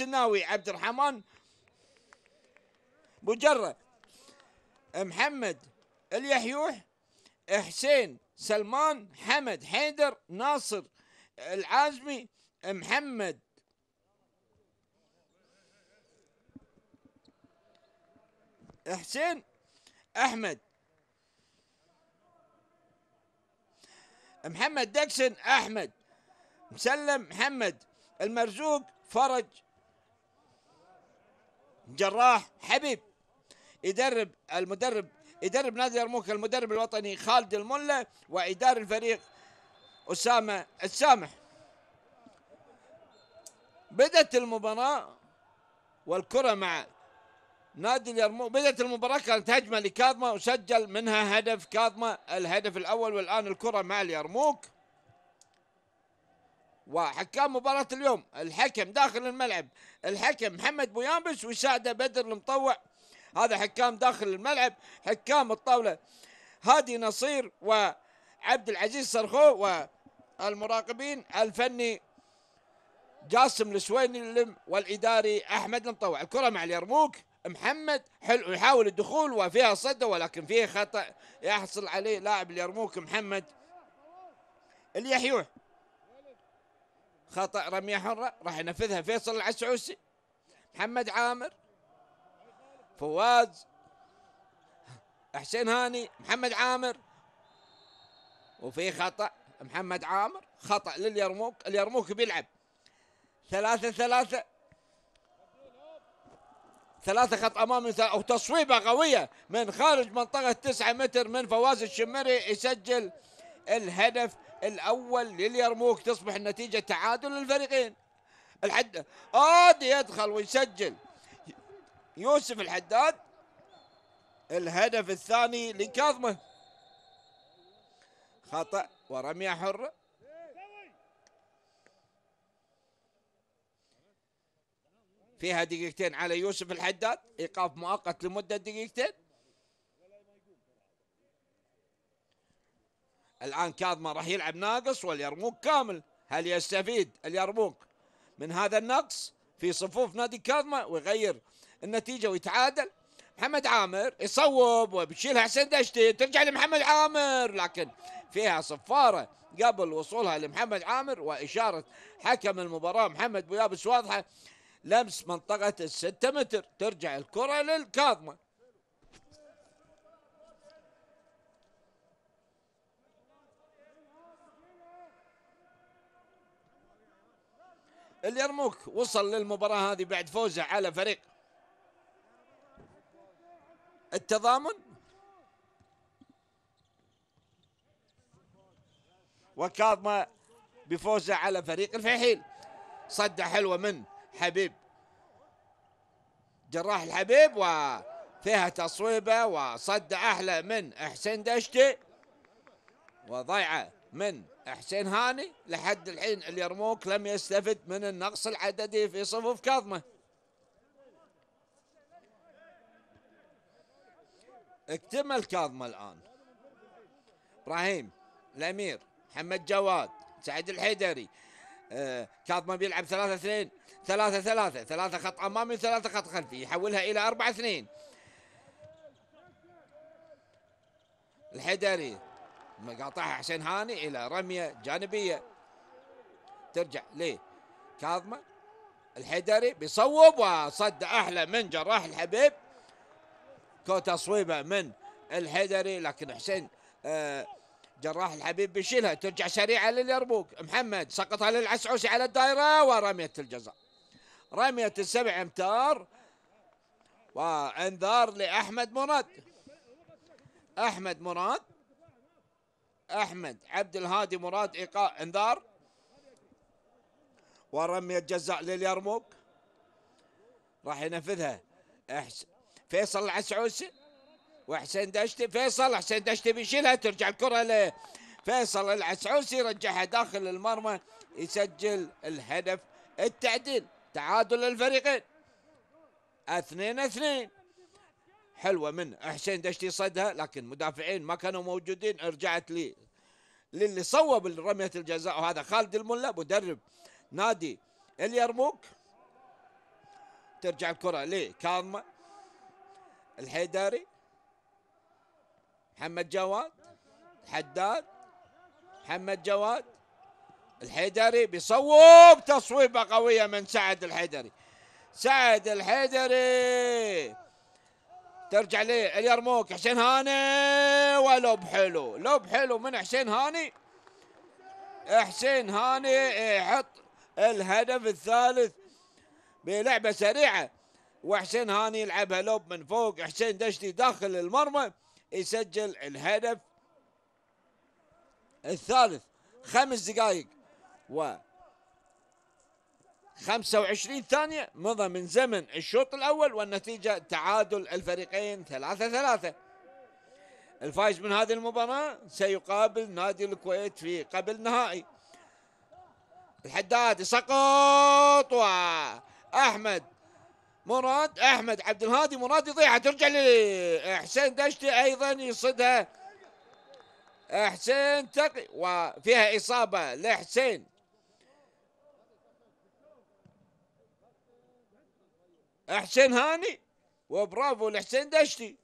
السناوي عبد الرحمن بجرة محمد اليحيوح حسين سلمان حمد حيدر ناصر العازمي محمد حسين احمد محمد دكسن احمد مسلم محمد المرزوق فرج جراح حبيب يدرب المدرب يدرب نادي يرموك المدرب الوطني خالد الملا وإدار الفريق أسامة السامح بدأت المباراة والكرة مع نادي اليرموك بدأت المباراة كانت هجمة لكاظمة وسجل منها هدف كاظمة الهدف الأول والآن الكرة مع اليرموك وحكام مباراة اليوم الحكم داخل الملعب الحكم محمد بويامبس ويساعده بدر المطوع هذا حكام داخل الملعب حكام الطاولة هادي نصير وعبد العزيز صرخو والمراقبين الفني جاسم السويني والإداري أحمد المطوع الكرة مع اليرموك محمد حلو يحاول الدخول وفيها صدى ولكن فيه خطأ يحصل عليه لاعب اليرموك محمد اليحيوح خطأ رمية حرة راح ينفذها فيصل العسعوسي محمد عامر فواز حسين هاني محمد عامر وفي خطأ محمد عامر خطأ لليرموك اليرموك بيلعب ثلاثة ثلاثة ثلاثة خط أمامي وتصويبة قوية من خارج منطقة تسعة متر من فواز الشمري يسجل الهدف الأول لليرموك تصبح النتيجة تعادل للفريقين الحد آدي يدخل ويسجل يوسف الحداد الهدف الثاني لكاظمه خطأ ورمية حرة فيها دقيقتين على يوسف الحداد إيقاف مؤقت لمدة دقيقتين الآن كاظمة راح يلعب ناقص واليرموك كامل هل يستفيد اليرموك من هذا النقص في صفوف نادي كاظمة ويغير النتيجة ويتعادل محمد عامر يصوب وبيشيلها حسين دشتي ترجع لمحمد عامر لكن فيها صفارة قبل وصولها لمحمد عامر وإشارة حكم المباراة محمد بويابس واضحة لمس منطقة الستة متر ترجع الكرة للكاظمة اليرموك وصل للمباراة هذه بعد فوزه على فريق التضامن وكاظمة بفوزه على فريق الفيحيل صدة حلوة من حبيب جراح الحبيب وفيها تصويبة وصد أحلى من حسين دشتي وضيعة من حسين هاني لحد الحين اليرموك لم يستفد من النقص العددي في صفوف كاظمه اكتمل كاظمه الان ابراهيم الامير محمد جواد سعد الحيدري آه، كاظمه بيلعب 3 2 3 3 3 خط امامي ثلاثة خط خلفي يحولها الى 4 2 الحيدري مقاطعها حسين هاني الى رميه جانبيه ترجع ليه كاظمه الحيدري بيصوب وصد احلى من جراح الحبيب كو تصويبه من الحيدري لكن حسين آه، جراح الحبيب بيشيلها ترجع سريعه لليربوك محمد سقطها للعسعوسي على الدائره ورميه الجزاء رميه السبع امتار وانذار لاحمد مراد احمد مراد أحمد عبد الهادي مراد إيقاع انذار ورمية جزاء لليرموك راح ينفذها فيصل العسعوسي وحسين دشتي فيصل حسين دشتي بيشيلها ترجع الكرة لفيصل العسعوسي يرجعها داخل المرمى يسجل الهدف التعديل تعادل الفريقين اثنين اثنين حلوة من حسين دشتي صدها لكن مدافعين ما كانوا موجودين رجعت لي للي صوب رمية الجزاء وهذا خالد الملا مدرب نادي اليرموك ترجع الكرة لكاظمة الحيداري محمد جواد حداد محمد جواد الحيدري بيصوب تصويبه قويه من سعد الحيدري سعد الحيدري ترجع ليه اليرموك حسين هاني ولوب حلو لوب حلو من حسين هاني حسين هاني يحط الهدف الثالث بلعبة سريعة وحسين هاني يلعبها لوب من فوق حسين دشتي داخل المرمى يسجل الهدف الثالث خمس دقائق و 25 ثانية مضى من زمن الشوط الأول والنتيجة تعادل الفريقين ثلاثة ثلاثة الفائز من هذه المباراة سيقابل نادي الكويت في قبل نهائي الحداد سقط احمد مراد احمد عبد الهادي مراد يضيع ترجع لحسين دشتي ايضا يصدها حسين تقي وفيها اصابه لحسين حسين هاني وبرافو لحسين دشتي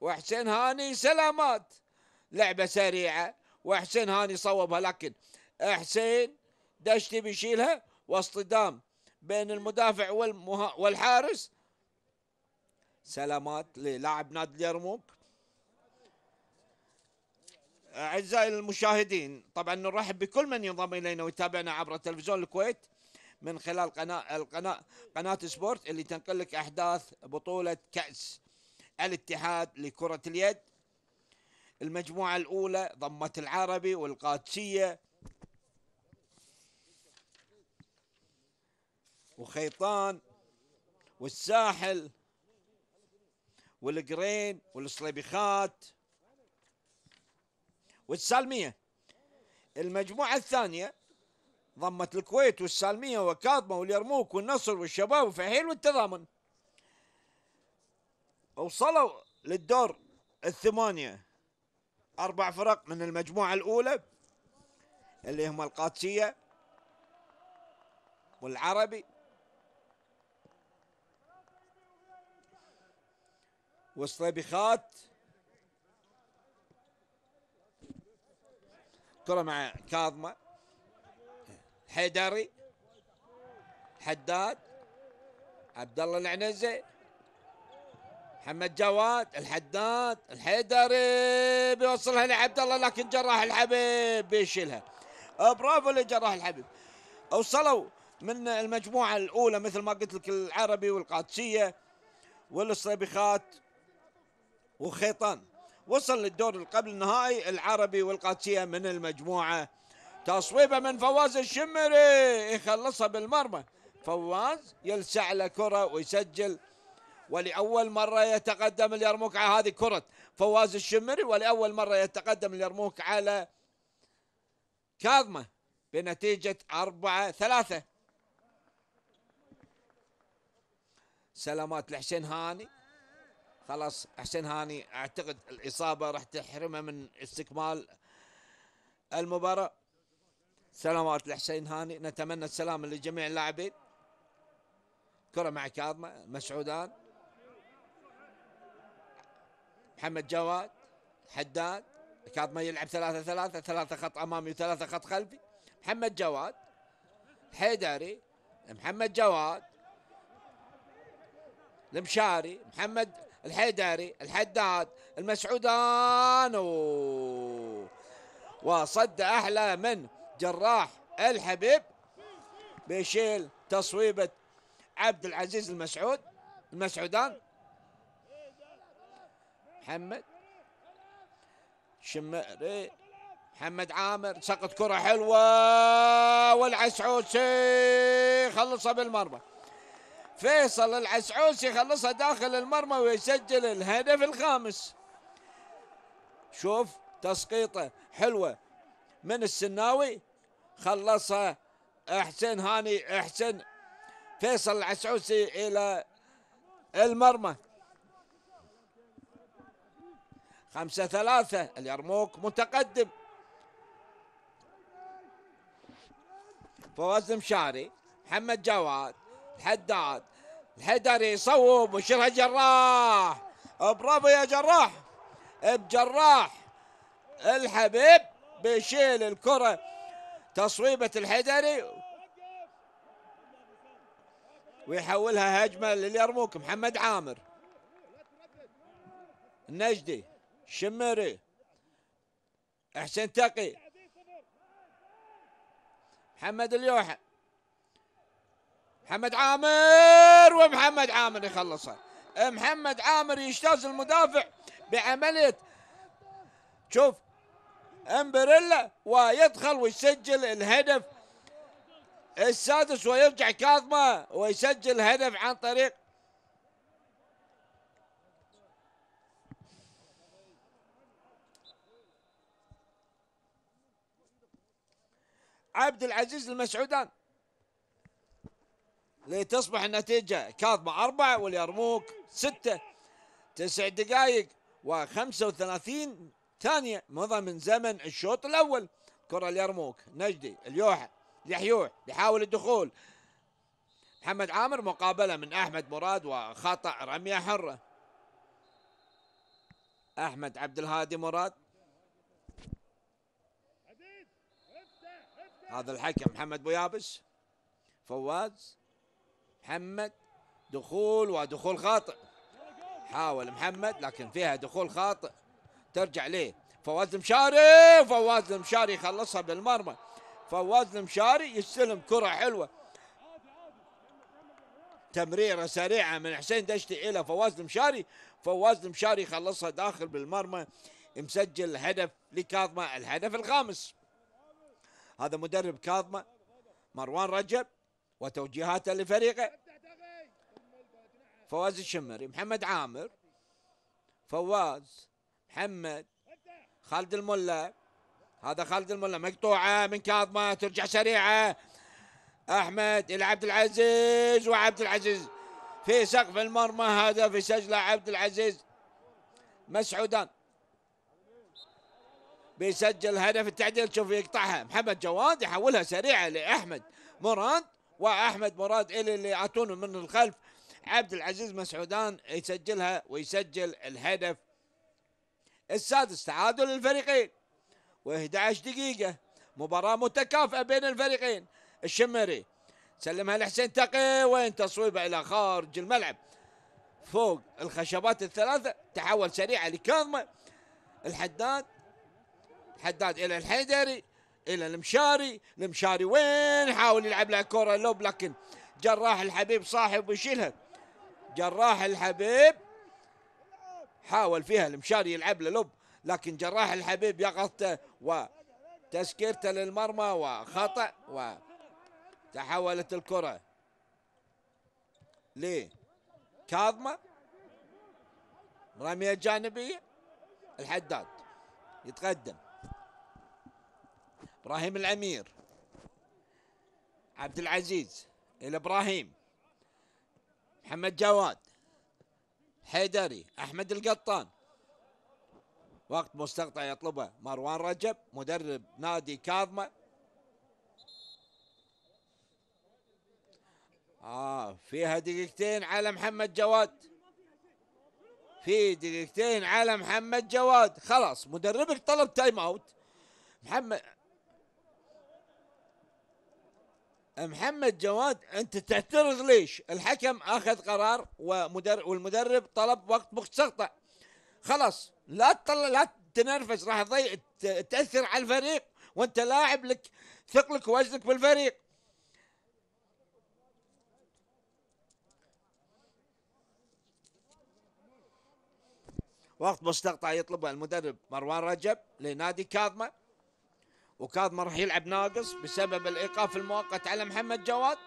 وحسين هاني سلامات لعبة سريعة وحسين هاني صوبها لكن حسين دشتي بيشيلها واصطدام بين المدافع والمها والحارس سلامات للاعب نادي اليرموك أعزائي المشاهدين طبعا نرحب بكل من ينضم إلينا ويتابعنا عبر تلفزيون الكويت من خلال قناة القناة قناة سبورت اللي تنقل لك أحداث بطولة كأس الاتحاد لكرة اليد المجموعة الأولى ضمت العربي والقادسية وخيطان والساحل والقرين والصليبيخات والسالمية المجموعة الثانية ضمت الكويت والسالمية وكاظمة واليرموك والنصر والشباب وفحيل والتضامن وصلوا للدور الثمانية أربع فرق من المجموعة الأولى اللي هم القادسية والعربي والصبيخات كرة مع كاظمة حيدري حداد عبد الله العنزي محمد جواد الحداد الحيدري بيوصلها لعبد الله لكن جراح الحبيب بيشيلها أه، برافو لجراح الحبيب وصلوا من المجموعه الاولى مثل ما قلت لك العربي والقادسيه والصبيخات وخيطان وصل للدور قبل النهائي العربي والقادسيه من المجموعه تصويبه من فواز الشمري يخلصها بالمرمى فواز يلسع له كرة ويسجل ولأول مرة يتقدم اليرموك على هذه كرة فواز الشمري ولأول مرة يتقدم اليرموك على كاظمة بنتيجة أربعة ثلاثة سلامات لحسين هاني خلاص حسين هاني اعتقد الاصابه راح تحرمه من استكمال المباراه سلامات لحسين هاني نتمنى السلامة لجميع اللاعبين كرة مع كاظمة مسعودان محمد جواد حداد كاظمة يلعب ثلاثة ثلاثة ثلاثة خط أمامي وثلاثة خط خلفي محمد جواد الحيدري محمد جواد المشاري محمد الحيدري الحداد المسعودان وصد أحلى من جراح الحبيب بيشيل تصويبة عبد العزيز المسعود المسعودان محمد شمري محمد عامر سقط كرة حلوة والعسعوسي خلصها بالمرمى فيصل العسعوسي خلصها داخل المرمى ويسجل الهدف الخامس شوف تسقيطه حلوة من السناوي خلصها احسن هاني احسن فيصل العسعوسي الى المرمى خمسة ثلاثة اليرموك متقدم فواز مشاري محمد جواد الحداد الحيدري صوب وشرها جراح برافو يا جراح بجراح الحبيب بيشيل الكره تصويبة الحيدري ويحولها هجمة لليرموك محمد عامر النجدي شمري حسين تقي محمد اليوحى محمد عامر ومحمد عامر يخلصها محمد عامر يجتاز المدافع بعملية شوف امبريلا ويدخل ويسجل الهدف السادس ويرجع كاظمة ويسجل هدف عن طريق عبد العزيز المسعودان لتصبح النتيجة كاظمة أربعة واليرموك ستة تسع دقائق وخمسة وثلاثين ثانية مضى من زمن الشوط الأول كرة اليرموك نجدي اليوحة لحيوح يحاول الدخول محمد عامر مقابلة من أحمد مراد وخطأ رمية حرة أحمد عبد الهادي مراد هذا الحكم محمد بويابس فواز محمد دخول ودخول خاطئ حاول محمد لكن فيها دخول خاطئ ترجع ليه فواز المشاري فواز المشاري يخلصها بالمرمى فواز المشاري يستلم كرة حلوة تمريرة سريعة من حسين دشتي إلى فواز المشاري فواز المشاري يخلصها داخل بالمرمى مسجل هدف لكاظمة الهدف الخامس هذا مدرب كاظمة مروان رجب وتوجيهاته لفريقه فواز الشمري محمد عامر فواز محمد خالد الملا هذا خالد الملا مقطوعه من كاظمه ترجع سريعه احمد الى عبد العزيز وعبد العزيز في سقف المرمى هذا في سجله عبد العزيز مسعودان بيسجل هدف التعديل شوف يقطعها محمد جواد يحولها سريعه لاحمد مراد واحمد مراد الى اللي اعطونه من الخلف عبد العزيز مسعودان يسجلها ويسجل الهدف السادس تعادل الفريقين و11 دقيقة مباراة متكافئة بين الفريقين الشمري سلمها لحسين تقي وين تصويبه إلى خارج الملعب فوق الخشبات الثلاثة تحول سريعة لكاظمة الحداد الحداد إلى الحيدري إلى المشاري المشاري وين يحاول يلعب له كرة لوب لكن جراح الحبيب صاحب ويشيلها جراح الحبيب حاول فيها المشاري يلعب له لب لكن جراح الحبيب يقظته وتسكيرته للمرمى وخطأ وتحولت الكرة ليه كاظمة رمية جانبية الحداد يتقدم ابراهيم الامير عبد العزيز الى ابراهيم محمد جواد حيدري أحمد القطان وقت مستقطع يطلبه مروان رجب مدرب نادي كاظمة آه فيها دقيقتين على محمد جواد في دقيقتين على محمد جواد خلاص مدربك طلب تايم اوت محمد محمد جواد انت تعترض ليش؟ الحكم اخذ قرار ومدر والمدرب طلب وقت مقتطع خلاص لا تطلع لا تنرفز راح تضيع تاثر على الفريق وانت لاعب لك ثقلك ووزنك بالفريق وقت مستقطع يطلبه المدرب مروان رجب لنادي كاظمه وكاظم راح يلعب ناقص بسبب الايقاف المؤقت على محمد جواد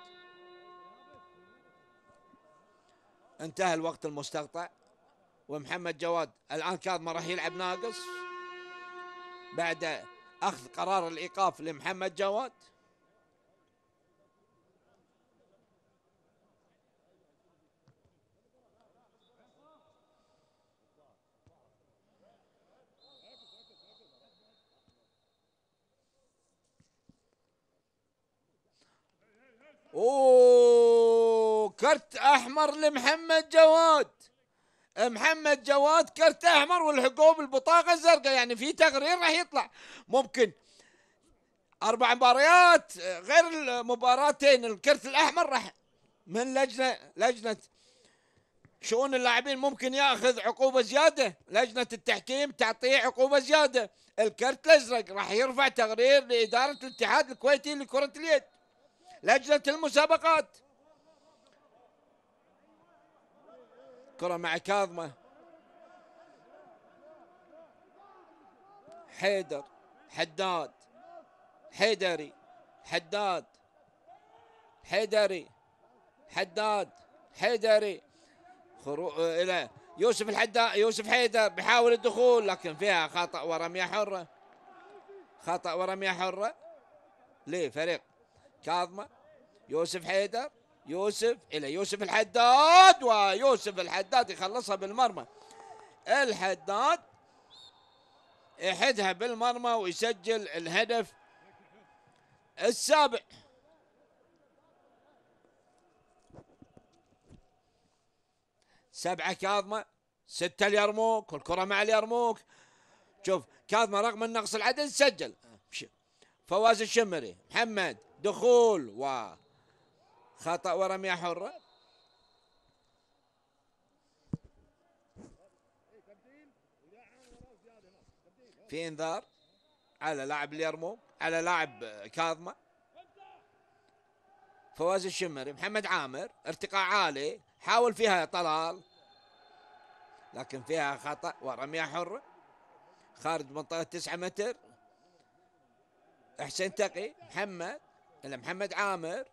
انتهى الوقت المستقطع ومحمد جواد الان كاظم راح يلعب ناقص بعد اخذ قرار الايقاف لمحمد جواد اوه كرت احمر لمحمد جواد محمد جواد كرت احمر والحقوه بالبطاقه الزرقاء يعني في تقرير راح يطلع ممكن اربع مباريات غير المباراتين الكرت الاحمر راح من لجنه لجنه شؤون اللاعبين ممكن ياخذ عقوبه زياده لجنه التحكيم تعطيه عقوبه زياده الكرت الازرق راح يرفع تقرير لاداره الاتحاد الكويتي لكره اليد لجنة المسابقات كرة مع كاظمة حيدر حداد حيدري حداد حيدري حداد حيدري خروج الى يوسف الحدا يوسف حيدر بيحاول الدخول لكن فيها خطا ورميه حره خطا ورميه حره لفريق كاظمة يوسف حيدر يوسف إلى يوسف الحداد ويوسف الحداد يخلصها بالمرمى الحداد يحدها بالمرمى ويسجل الهدف السابع سبعة كاظمة ستة اليرموك والكرة مع اليرموك شوف كاظمة رغم النقص العدد سجل فواز الشمري محمد دخول وخطأ ورمية حرة في انذار على لاعب اليرموك على لاعب كاظمه فواز الشمري محمد عامر ارتقاء عالي حاول فيها طلال لكن فيها خطا ورميه حره خارج منطقه 9 متر حسين تقي محمد محمد عامر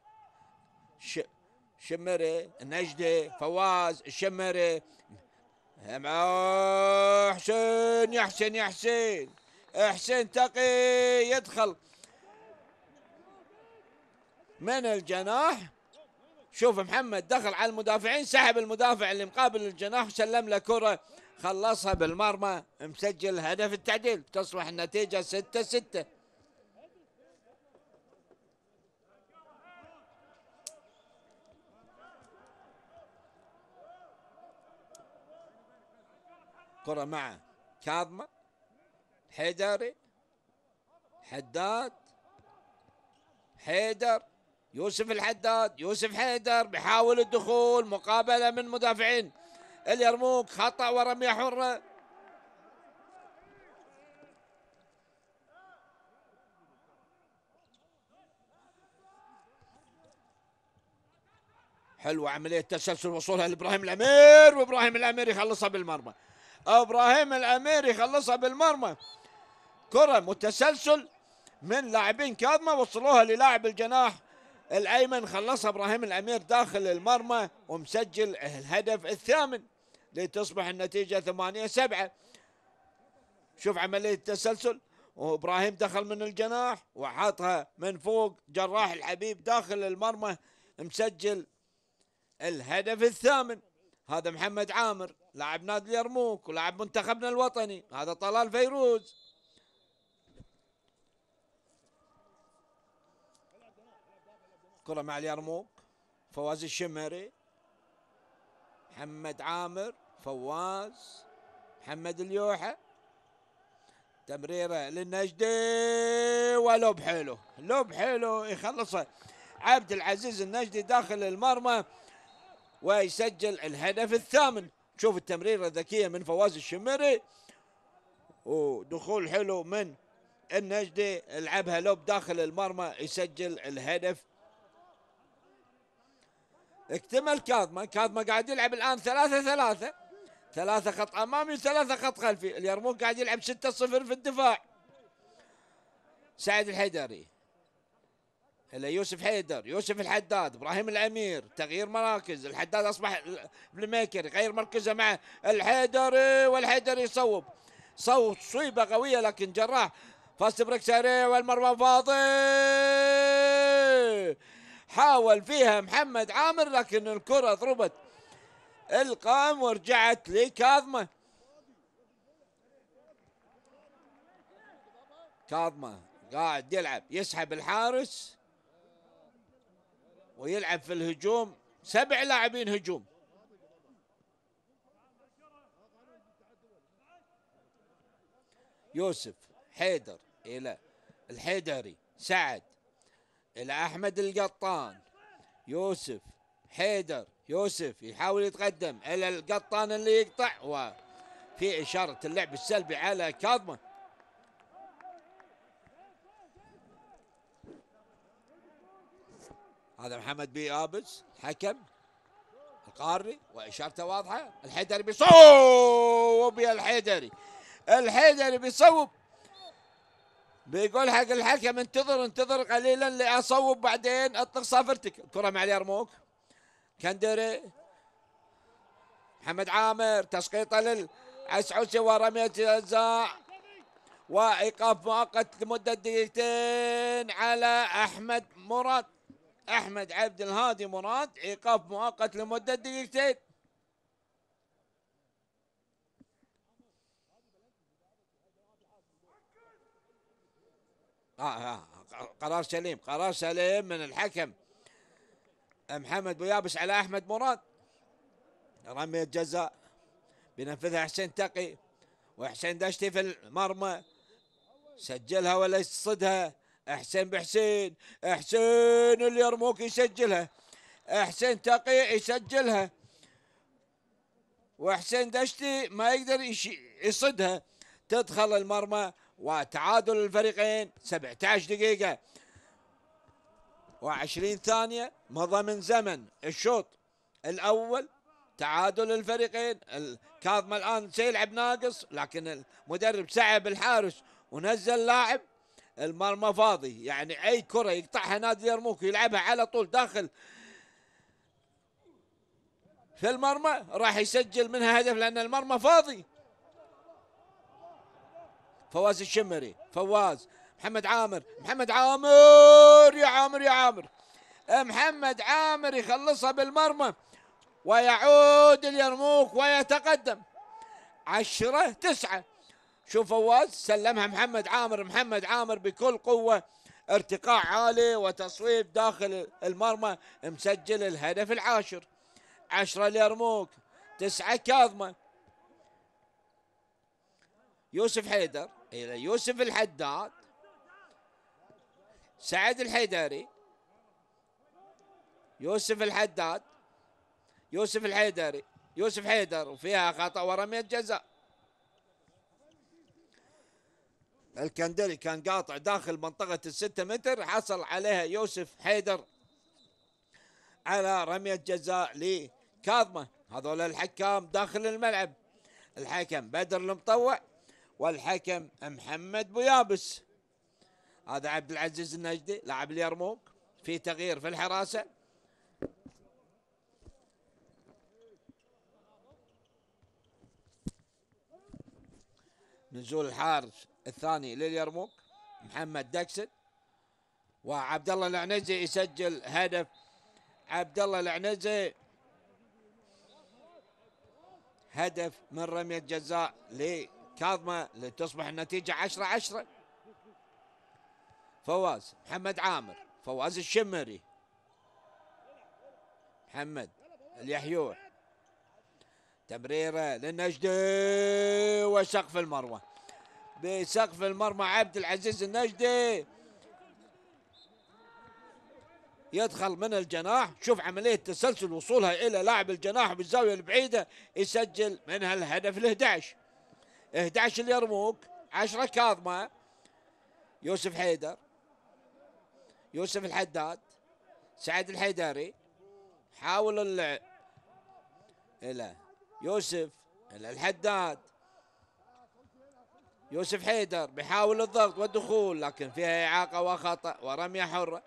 ش... شمري نجده فواز الشمري حسين يا حسين يا حسين حسين تقي يدخل من الجناح شوف محمد دخل على المدافعين سحب المدافع اللي مقابل الجناح وسلم له كرة خلصها بالمرمى مسجل هدف التعديل تصبح النتيجة ستة ستة الكرة مع كاظمة حيدري حداد حيدر يوسف الحداد يوسف حيدر بحاول الدخول مقابلة من مدافعين اليرموك خطأ ورمية حرة حلوة عملية تسلسل وصولها لابراهيم الامير وابراهيم الامير يخلصها بالمرمى ابراهيم الامير يخلصها بالمرمى كره متسلسل من لاعبين كاظمه وصلوها للاعب الجناح الايمن خلصها ابراهيم الامير داخل المرمى ومسجل الهدف الثامن لتصبح النتيجه 8 7 شوف عمليه التسلسل وابراهيم دخل من الجناح وحاطها من فوق جراح الحبيب داخل المرمى مسجل الهدف الثامن هذا محمد عامر لاعب نادي اليرموك ولاعب منتخبنا الوطني هذا طلال فيروز كرة مع اليرموك فواز الشمري محمد عامر فواز محمد اليوحة تمريرة للنجدي ولوب حلو لوب حلو يخلصه عبد العزيز النجدي داخل المرمى ويسجل الهدف الثامن تشوف التمريره الذكيه من فواز الشمري ودخول حلو من النجدي لعبها لوب داخل المرمى يسجل الهدف اكتمل كاظمة كاظمة قاعد يلعب الآن ثلاثة ثلاثة ثلاثة خط أمامي وثلاثة خط خلفي اليرموك قاعد يلعب ستة صفر في الدفاع سعد الحيدري هلا يوسف حيدر يوسف الحداد ابراهيم الامير تغيير مراكز الحداد اصبح بلميكر يغير مركزه مع الحيدري والحيدري يصوب صوت صيبه قويه لكن جراح فاست بريك سريع والمرمى فاضي حاول فيها محمد عامر لكن الكره ضربت القائم ورجعت لكاظمه كاظمه قاعد يلعب يسحب الحارس ويلعب في الهجوم سبع لاعبين هجوم يوسف حيدر إلى الحيدري سعد إلى أحمد القطان يوسف حيدر يوسف يحاول يتقدم إلى القطان اللي يقطع وفي إشارة اللعب السلبي على كاظمه هذا محمد بي ابس حكم القاري واشارته واضحه الحيدري بيصوب يا الحيدري الحيدري بيصوب بيقول حق الحكم انتظر انتظر قليلا لاصوب بعدين اطلق صافرتك الكره مع اليرموك كندري محمد عامر تسقيطه للعسعوسي ورميه الجزاء وايقاف مؤقت لمده دقيقتين على احمد مراد أحمد عبد الهادي مراد إيقاف مؤقت لمدة دقيقتين آه آه قرار سليم قرار سليم من الحكم محمد بيابس على أحمد مراد رمية جزاء بينفذها حسين تقي وحسين دشتي في المرمى سجلها ولا يصدها احسن بحسين حسين اليرموك يسجلها احسن تقي يسجلها وحسين دشتي ما يقدر يصدها تدخل المرمى وتعادل الفريقين 17 دقيقة و20 ثانية مضى من زمن الشوط الأول تعادل الفريقين كاظم الآن سيلعب ناقص لكن المدرب سعى بالحارس ونزل لاعب المرمى فاضي يعني اي كره يقطعها نادي اليرموك يلعبها على طول داخل في المرمى راح يسجل منها هدف لان المرمى فاضي فواز الشمري فواز محمد عامر محمد عامر يا عامر يا عامر إيه، محمد عامر يخلصها بالمرمى ويعود اليرموك ويتقدم عشرة تسعة شوف فواز سلمها محمد عامر محمد عامر بكل قوة ارتقاء عالي وتصويب داخل المرمى مسجل الهدف العاشر عشرة ليرموك تسعة كاظمة يوسف حيدر إلى يوسف الحداد سعد الحيدري يوسف الحداد يوسف الحيدري يوسف حيدر وفيها خطأ ورمية جزاء الكندري كان قاطع داخل منطقة الستة متر حصل عليها يوسف حيدر على رمية جزاء لكاظمة هذول الحكام داخل الملعب الحكم بدر المطوع والحكم محمد بويابس هذا عبد العزيز النجدي لاعب اليرموك في تغيير في الحراسة نزول الحارس الثاني لليرموك محمد دكسن وعبد الله العنزي يسجل هدف عبد الله العنزي هدف من رمية جزاء لكاظمة لتصبح النتيجة 10 10 فواز محمد عامر فواز الشمري محمد اليحيوح تمريرة للنجدي وسقف المرمى بسقف المرمى عبد العزيز النجدي يدخل من الجناح شوف عملية تسلسل وصولها إلى لاعب الجناح بالزاوية البعيدة يسجل منها الهدف ال 11 11 اليرموك 10 كاظمة يوسف حيدر يوسف الحداد سعد الحيدري حاول اللعب إلى يوسف الحداد يوسف حيدر بيحاول الضغط والدخول لكن فيها إعاقة وخطأ ورمية حرة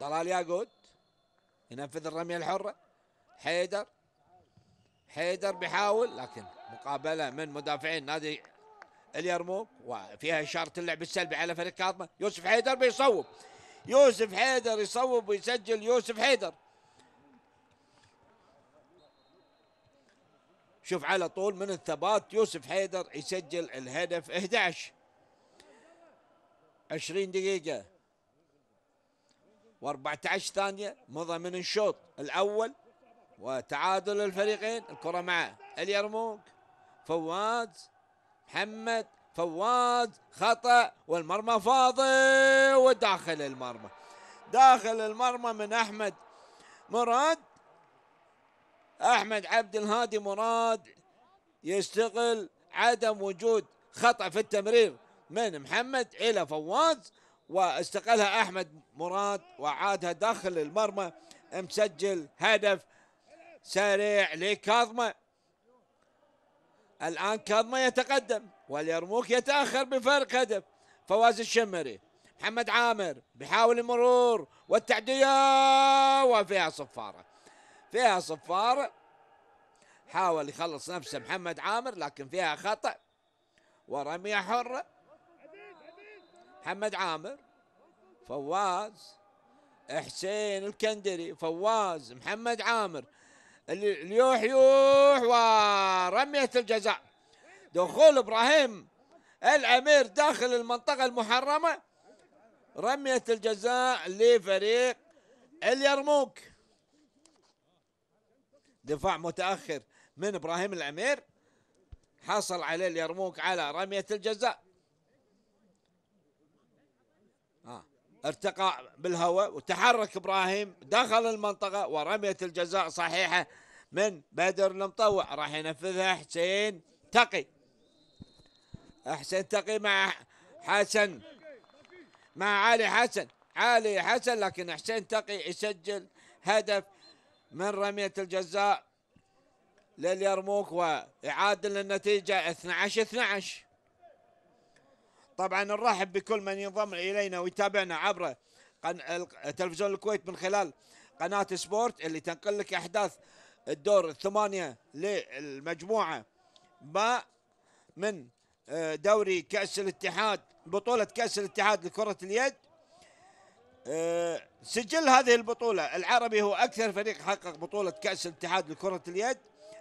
طلال ياقوت ينفذ الرمية الحرة حيدر حيدر بيحاول لكن مقابلة من مدافعين نادي اليرموك وفيها إشارة اللعب السلبي على فريق كاظمة يوسف حيدر بيصوب يوسف حيدر يصوب ويسجل يوسف حيدر شوف على طول من الثبات يوسف حيدر يسجل الهدف 11 20 دقيقة و14 ثانية مضى من الشوط الأول وتعادل الفريقين الكرة مع اليرموك فواز محمد فواز خطأ والمرمى فاضي وداخل المرمى داخل المرمى من أحمد مراد أحمد عبد الهادي مراد يشتغل عدم وجود خطأ في التمرير من محمد إلى فواز واستقلها أحمد مراد وعادها داخل المرمى مسجل هدف سريع لكاظمة الآن كاظمة يتقدم واليرموك يتأخر بفرق هدف فواز الشمري محمد عامر بيحاول المرور والتعدية وفيها صفارة فيها صفارة حاول يخلص نفسه محمد عامر لكن فيها خطأ ورمية حرة محمد عامر فواز حسين الكندري فواز محمد عامر اللي يوح يوح ورمية الجزاء دخول ابراهيم الامير داخل المنطقه المحرمه رميه الجزاء لفريق اليرموك دفاع متاخر من ابراهيم العمير حصل عليه اليرموك على رميه الجزاء آه. ارتقى بالهواء وتحرك ابراهيم دخل المنطقه ورميه الجزاء صحيحه من بدر المطوع راح ينفذها حسين تقي أحسن تقي مع حسن مع علي حسن علي حسن لكن حسين تقي يسجل هدف من رمية الجزاء لليرموك ويعادل النتيجة 12 12 طبعا نرحب بكل من ينضم إلينا ويتابعنا عبر تلفزيون الكويت من خلال قناة سبورت اللي تنقل لك أحداث الدور الثمانية للمجموعة ما من آه، دوري كأس الاتحاد بطولة كأس الاتحاد لكرة اليد آه، سجل هذه البطولة العربي هو أكثر فريق حقق بطولة كأس الاتحاد لكرة اليد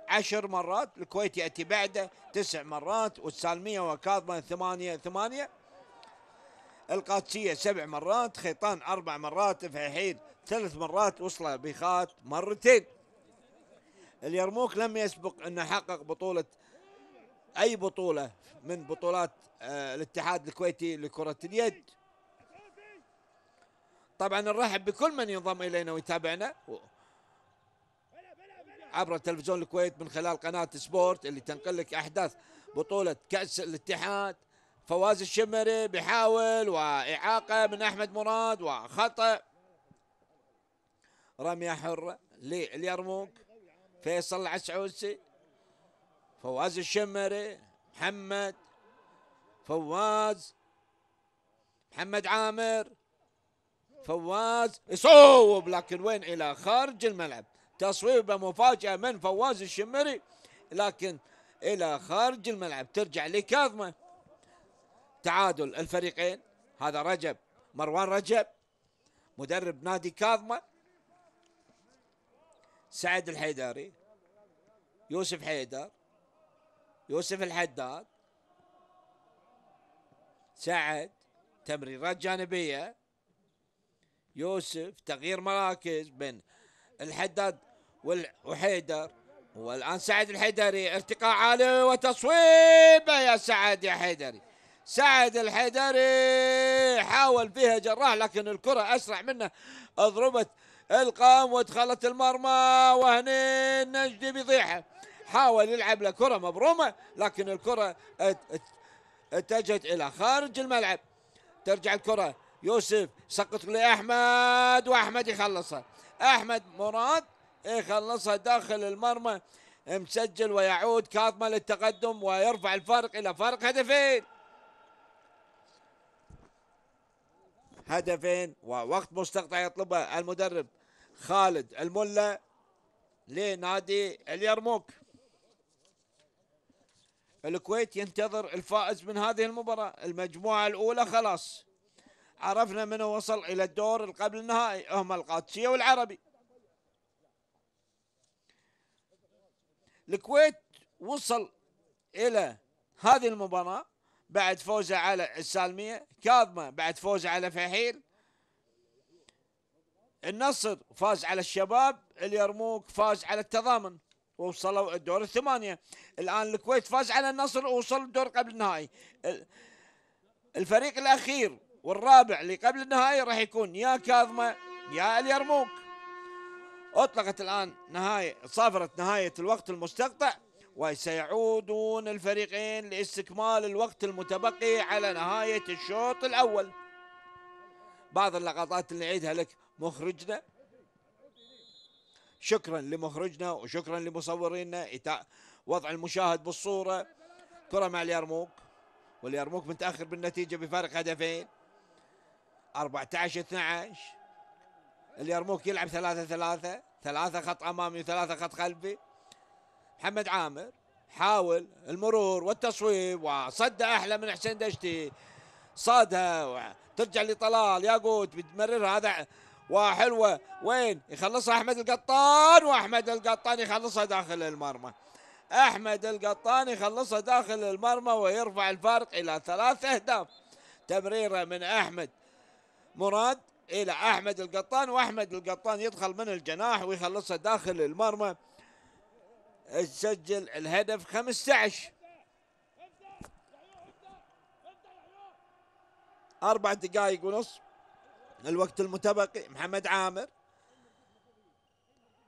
عشر مرات الكويت يأتي بعده تسع مرات والسالمية وكاظمة ثمانية ثمانية القادسية سبع مرات خيطان أربع مرات فحيحين ثلاث مرات وصله بخات مرتين اليرموك لم يسبق أنه حقق بطولة أي بطولة من بطولات آه، الاتحاد الكويتي لكرة اليد طبعا نرحب بكل من ينضم إلينا ويتابعنا عبر تلفزيون الكويت من خلال قناة سبورت اللي تنقل لك أحداث بطولة كأس الاتحاد فواز الشمري بيحاول وإعاقة من أحمد مراد وخطأ رمية حرة لليرموك فيصل العسعوسي فواز الشمري محمد فواز محمد عامر فواز يصوب لكن وين الى خارج الملعب تصويبه مفاجاه من فواز الشمري لكن الى خارج الملعب ترجع لكاظمه تعادل الفريقين هذا رجب مروان رجب مدرب نادي كاظمه سعد الحيداري يوسف حيدر يوسف الحداد سعد تمريرات جانبية يوسف تغيير مراكز بين الحداد وحيدر والآن سعد الحيدري ارتقاء عالي وتصويبه يا سعد يا حيدري سعد الحيدري حاول فيها جراح لكن الكرة أسرع منه اضربت القام ودخلت المرمى وهني النجدي بيضيعها حاول يلعب له كرة مبرومة لكن الكرة اتجهت إلى خارج الملعب ترجع الكرة يوسف سقط لأحمد وأحمد يخلصها أحمد مراد يخلصها داخل المرمى مسجل ويعود كاظمة للتقدم ويرفع الفارق إلى فارق هدفين هدفين ووقت مستقطع يطلبه المدرب خالد الملا لنادي اليرموك الكويت ينتظر الفائز من هذه المباراة المجموعة الأولى خلاص عرفنا من وصل إلى الدور القبل النهائي هم القادسية والعربي الكويت وصل إلى هذه المباراة بعد فوزه على السالمية كاظمة بعد فوزه على فحيل النصر فاز على الشباب اليرموك فاز على التضامن ووصلوا الدور الثمانية الآن الكويت فاز على النصر ووصل الدور قبل النهائي الفريق الأخير والرابع اللي قبل النهائي راح يكون يا كاظمة يا اليرموك أطلقت الآن نهاية صافرة نهاية الوقت المستقطع وسيعودون الفريقين لاستكمال الوقت المتبقي على نهاية الشوط الأول بعض اللقطات اللي عيدها لك مخرجنا شكرا لمخرجنا وشكرا لمصورينا وضع المشاهد بالصورة كرة مع اليرموك واليرموك متأخر بالنتيجة بفارق هدفين 14 12 اليرموك يلعب ثلاثة ثلاثة ثلاثة خط أمامي وثلاثة خط خلفي محمد عامر حاول المرور والتصويب وصد أحلى من حسين دشتي صادها ترجع لطلال ياقوت بتمررها هذا وحلوه وين يخلصها احمد القطان واحمد القطان يخلصها داخل المرمى احمد القطان يخلصها داخل المرمى ويرفع الفارق الى ثلاث اهداف تمريره من احمد مراد الى احمد القطان واحمد القطان يدخل من الجناح ويخلصها داخل المرمى سجل الهدف 15 اربع دقائق ونصف الوقت المتبقي محمد عامر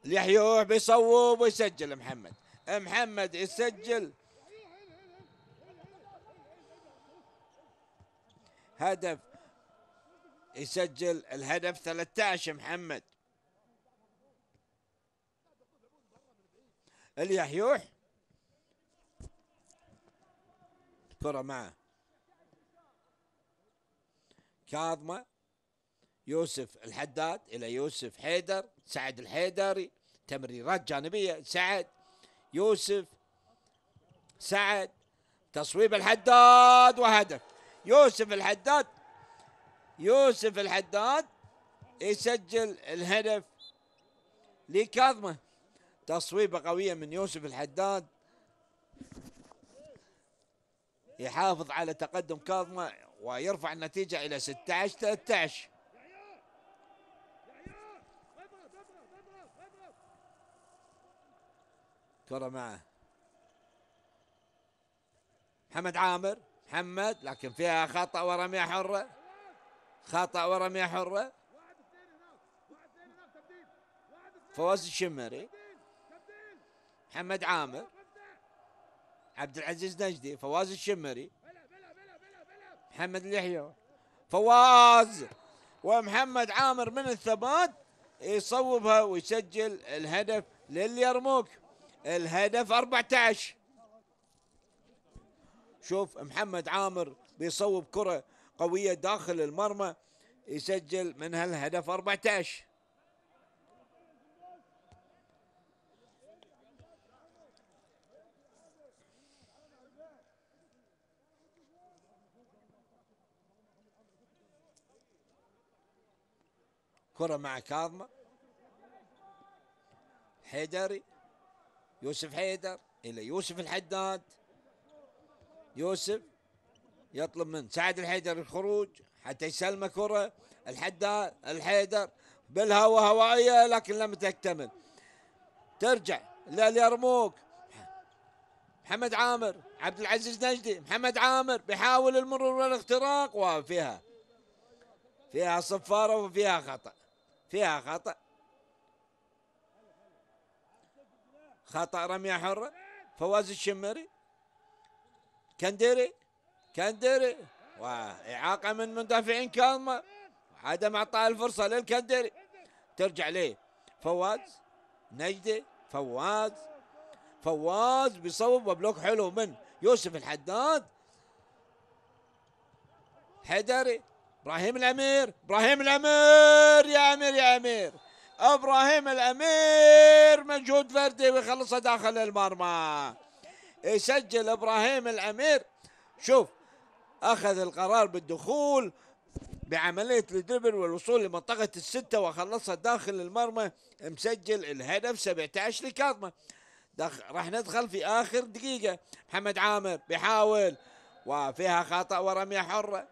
اليحيوح بيصوب ويسجل محمد محمد يسجل هدف يسجل الهدف 13 محمد اليحيوح كرة معه كاظمه يوسف الحداد إلى يوسف حيدر سعد الحيدري تمريرات جانبية سعد يوسف سعد تصويب الحداد وهدف يوسف الحداد يوسف الحداد يسجل الهدف لكاظمة تصويبة قوية من يوسف الحداد يحافظ على تقدم كاظمة ويرفع النتيجة إلى 16 13 كرة معه محمد عامر محمد لكن فيها خطأ ورمية حرة خطأ ورمية حرة فواز الشمري محمد عامر عبد العزيز نجدي فواز الشمري محمد اليحيى فواز ومحمد عامر من الثبات يصوبها ويسجل الهدف لليرموك الهدف 14 شوف محمد عامر بيصوب كرة قوية داخل المرمى يسجل من هالهدف 14 كرة مع كاظمة حيدري يوسف حيدر إلى يوسف الحداد يوسف يطلب من سعد الحيدر الخروج حتى يسلمه كرة الحداد الحيدر بالهواء هوائية لكن لم تكتمل ترجع لليرموك محمد عامر عبد العزيز نجدي محمد عامر بيحاول المرور والاختراق وفيها فيها صفارة وفيها خطأ فيها خطأ خطأ رمية حرة فواز الشمري كنديري كنديري وإعاقة من مدافعين كاظمة عدم إعطاء الفرصة للكندري ترجع ليه فواز نجدي فواز فواز بيصوب بلوك حلو من يوسف الحداد حيدري ابراهيم الامير ابراهيم الامير يا امير يا امير ابراهيم الامير مجهود فردي ويخلصها داخل المرمى يسجل ابراهيم الامير شوف اخذ القرار بالدخول بعملية الدربل والوصول لمنطقة الستة وخلصها داخل المرمى مسجل الهدف 17 لكاظمة راح ندخل في آخر دقيقة محمد عامر بيحاول وفيها خطأ ورمية حرة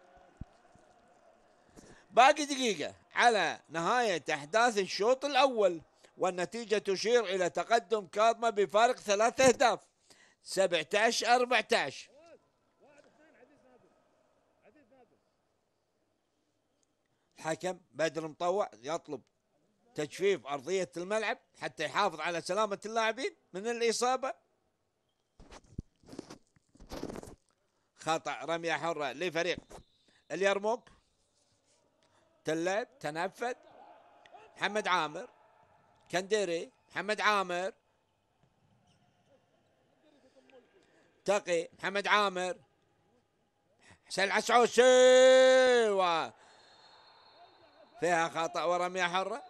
باقي دقيقة على نهاية أحداث الشوط الأول والنتيجة تشير إلى تقدم كاظمة بفارق ثلاث أهداف 17 14 الحكم بدر مطوع يطلب تجفيف أرضية الملعب حتى يحافظ على سلامة اللاعبين من الإصابة خطأ رمية حرة لفريق اليرموك تلب تنفذ محمد عامر كنديري محمد عامر تقي محمد عامر حسين العسعوسي و فيها خطأ ورمية حرة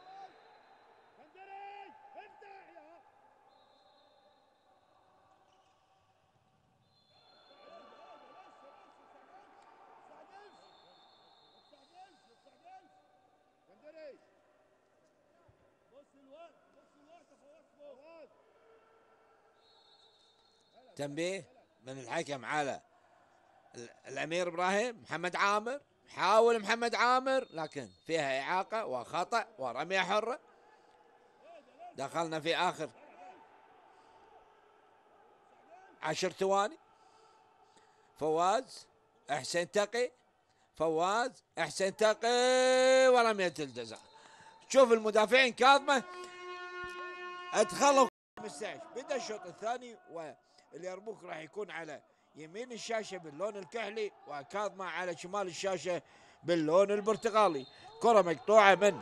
تنبيه من الحكم على الامير ابراهيم محمد عامر حاول محمد عامر لكن فيها اعاقه وخطا ورميه حره دخلنا في اخر عشر ثواني فواز حسين تقي فواز حسين تقي ورميه الجزاء شوف المدافعين كاظمه ادخلوا 15 بدا الشوط الثاني و اليرموك راح يكون على يمين الشاشة باللون الكحلي وكاظمة على شمال الشاشة باللون البرتقالي كرة مقطوعة من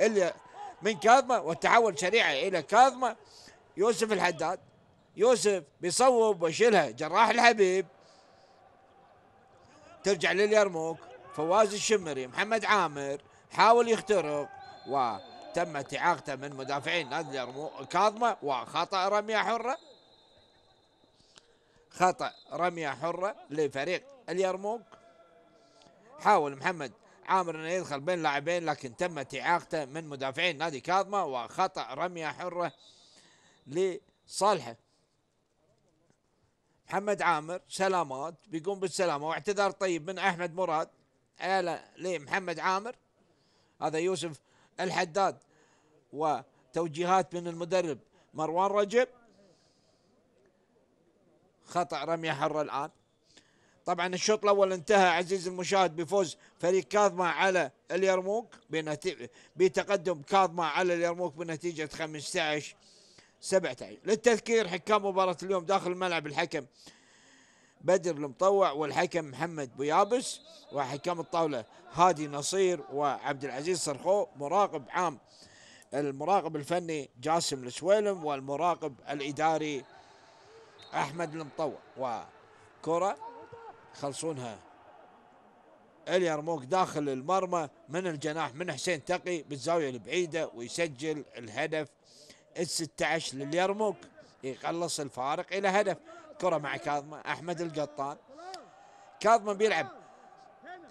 اللي من كاظمة والتحول سريعة إلى كاظمة يوسف الحداد يوسف بيصوب ويشيلها جراح الحبيب ترجع لليرموك فواز الشمري محمد عامر حاول يخترق وتمت اعاقته من مدافعين نادي اليرموك كاظمه وخطا رميه حره خطأ رمية حرة لفريق اليرموك حاول محمد عامر أن يدخل بين لاعبين لكن تمت إعاقته من مدافعين نادي كاظمة وخطأ رمية حرة لصالحه محمد عامر سلامات بيقوم بالسلامة واعتذار طيب من أحمد مراد لمحمد عامر هذا يوسف الحداد وتوجيهات من المدرب مروان رجب خطأ رمية حرة الآن طبعا الشوط الأول انتهى عزيزي المشاهد بفوز فريق كاظمة على اليرموك بتقدم كاظمة على اليرموك بنتيجة 15 17 للتذكير حكام مباراة اليوم داخل الملعب الحكم بدر المطوع والحكم محمد بويابس وحكام الطاولة هادي نصير وعبد العزيز صرخو مراقب عام المراقب الفني جاسم السويلم والمراقب الإداري احمد المطوع وكره خلصونها اليرموك داخل المرمى من الجناح من حسين تقي بالزاويه البعيده ويسجل الهدف ال 16 لليرموك يقلص الفارق الى هدف كره مع كاظمه احمد القطان كاظمه بيلعب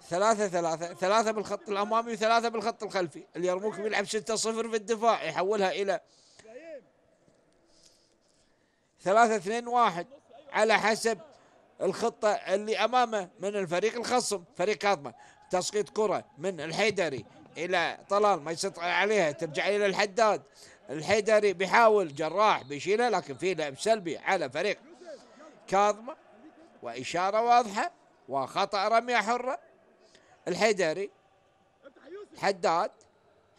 ثلاثة ثلاثة ثلاثة بالخط الأمامي وثلاثة بالخط الخلفي اليرموك بيلعب ستة صفر في الدفاع يحولها إلى ثلاثة اثنين واحد على حسب الخطة اللي أمامه من الفريق الخصم فريق كاظمة تسقيط كرة من الحيدري إلى طلال ما يسطع عليها ترجع إلى الحداد الحيدري بيحاول جراح بيشيلها لكن في لعب سلبي على فريق كاظمة وإشارة واضحة وخطأ رمية حرة الحيدري الحداد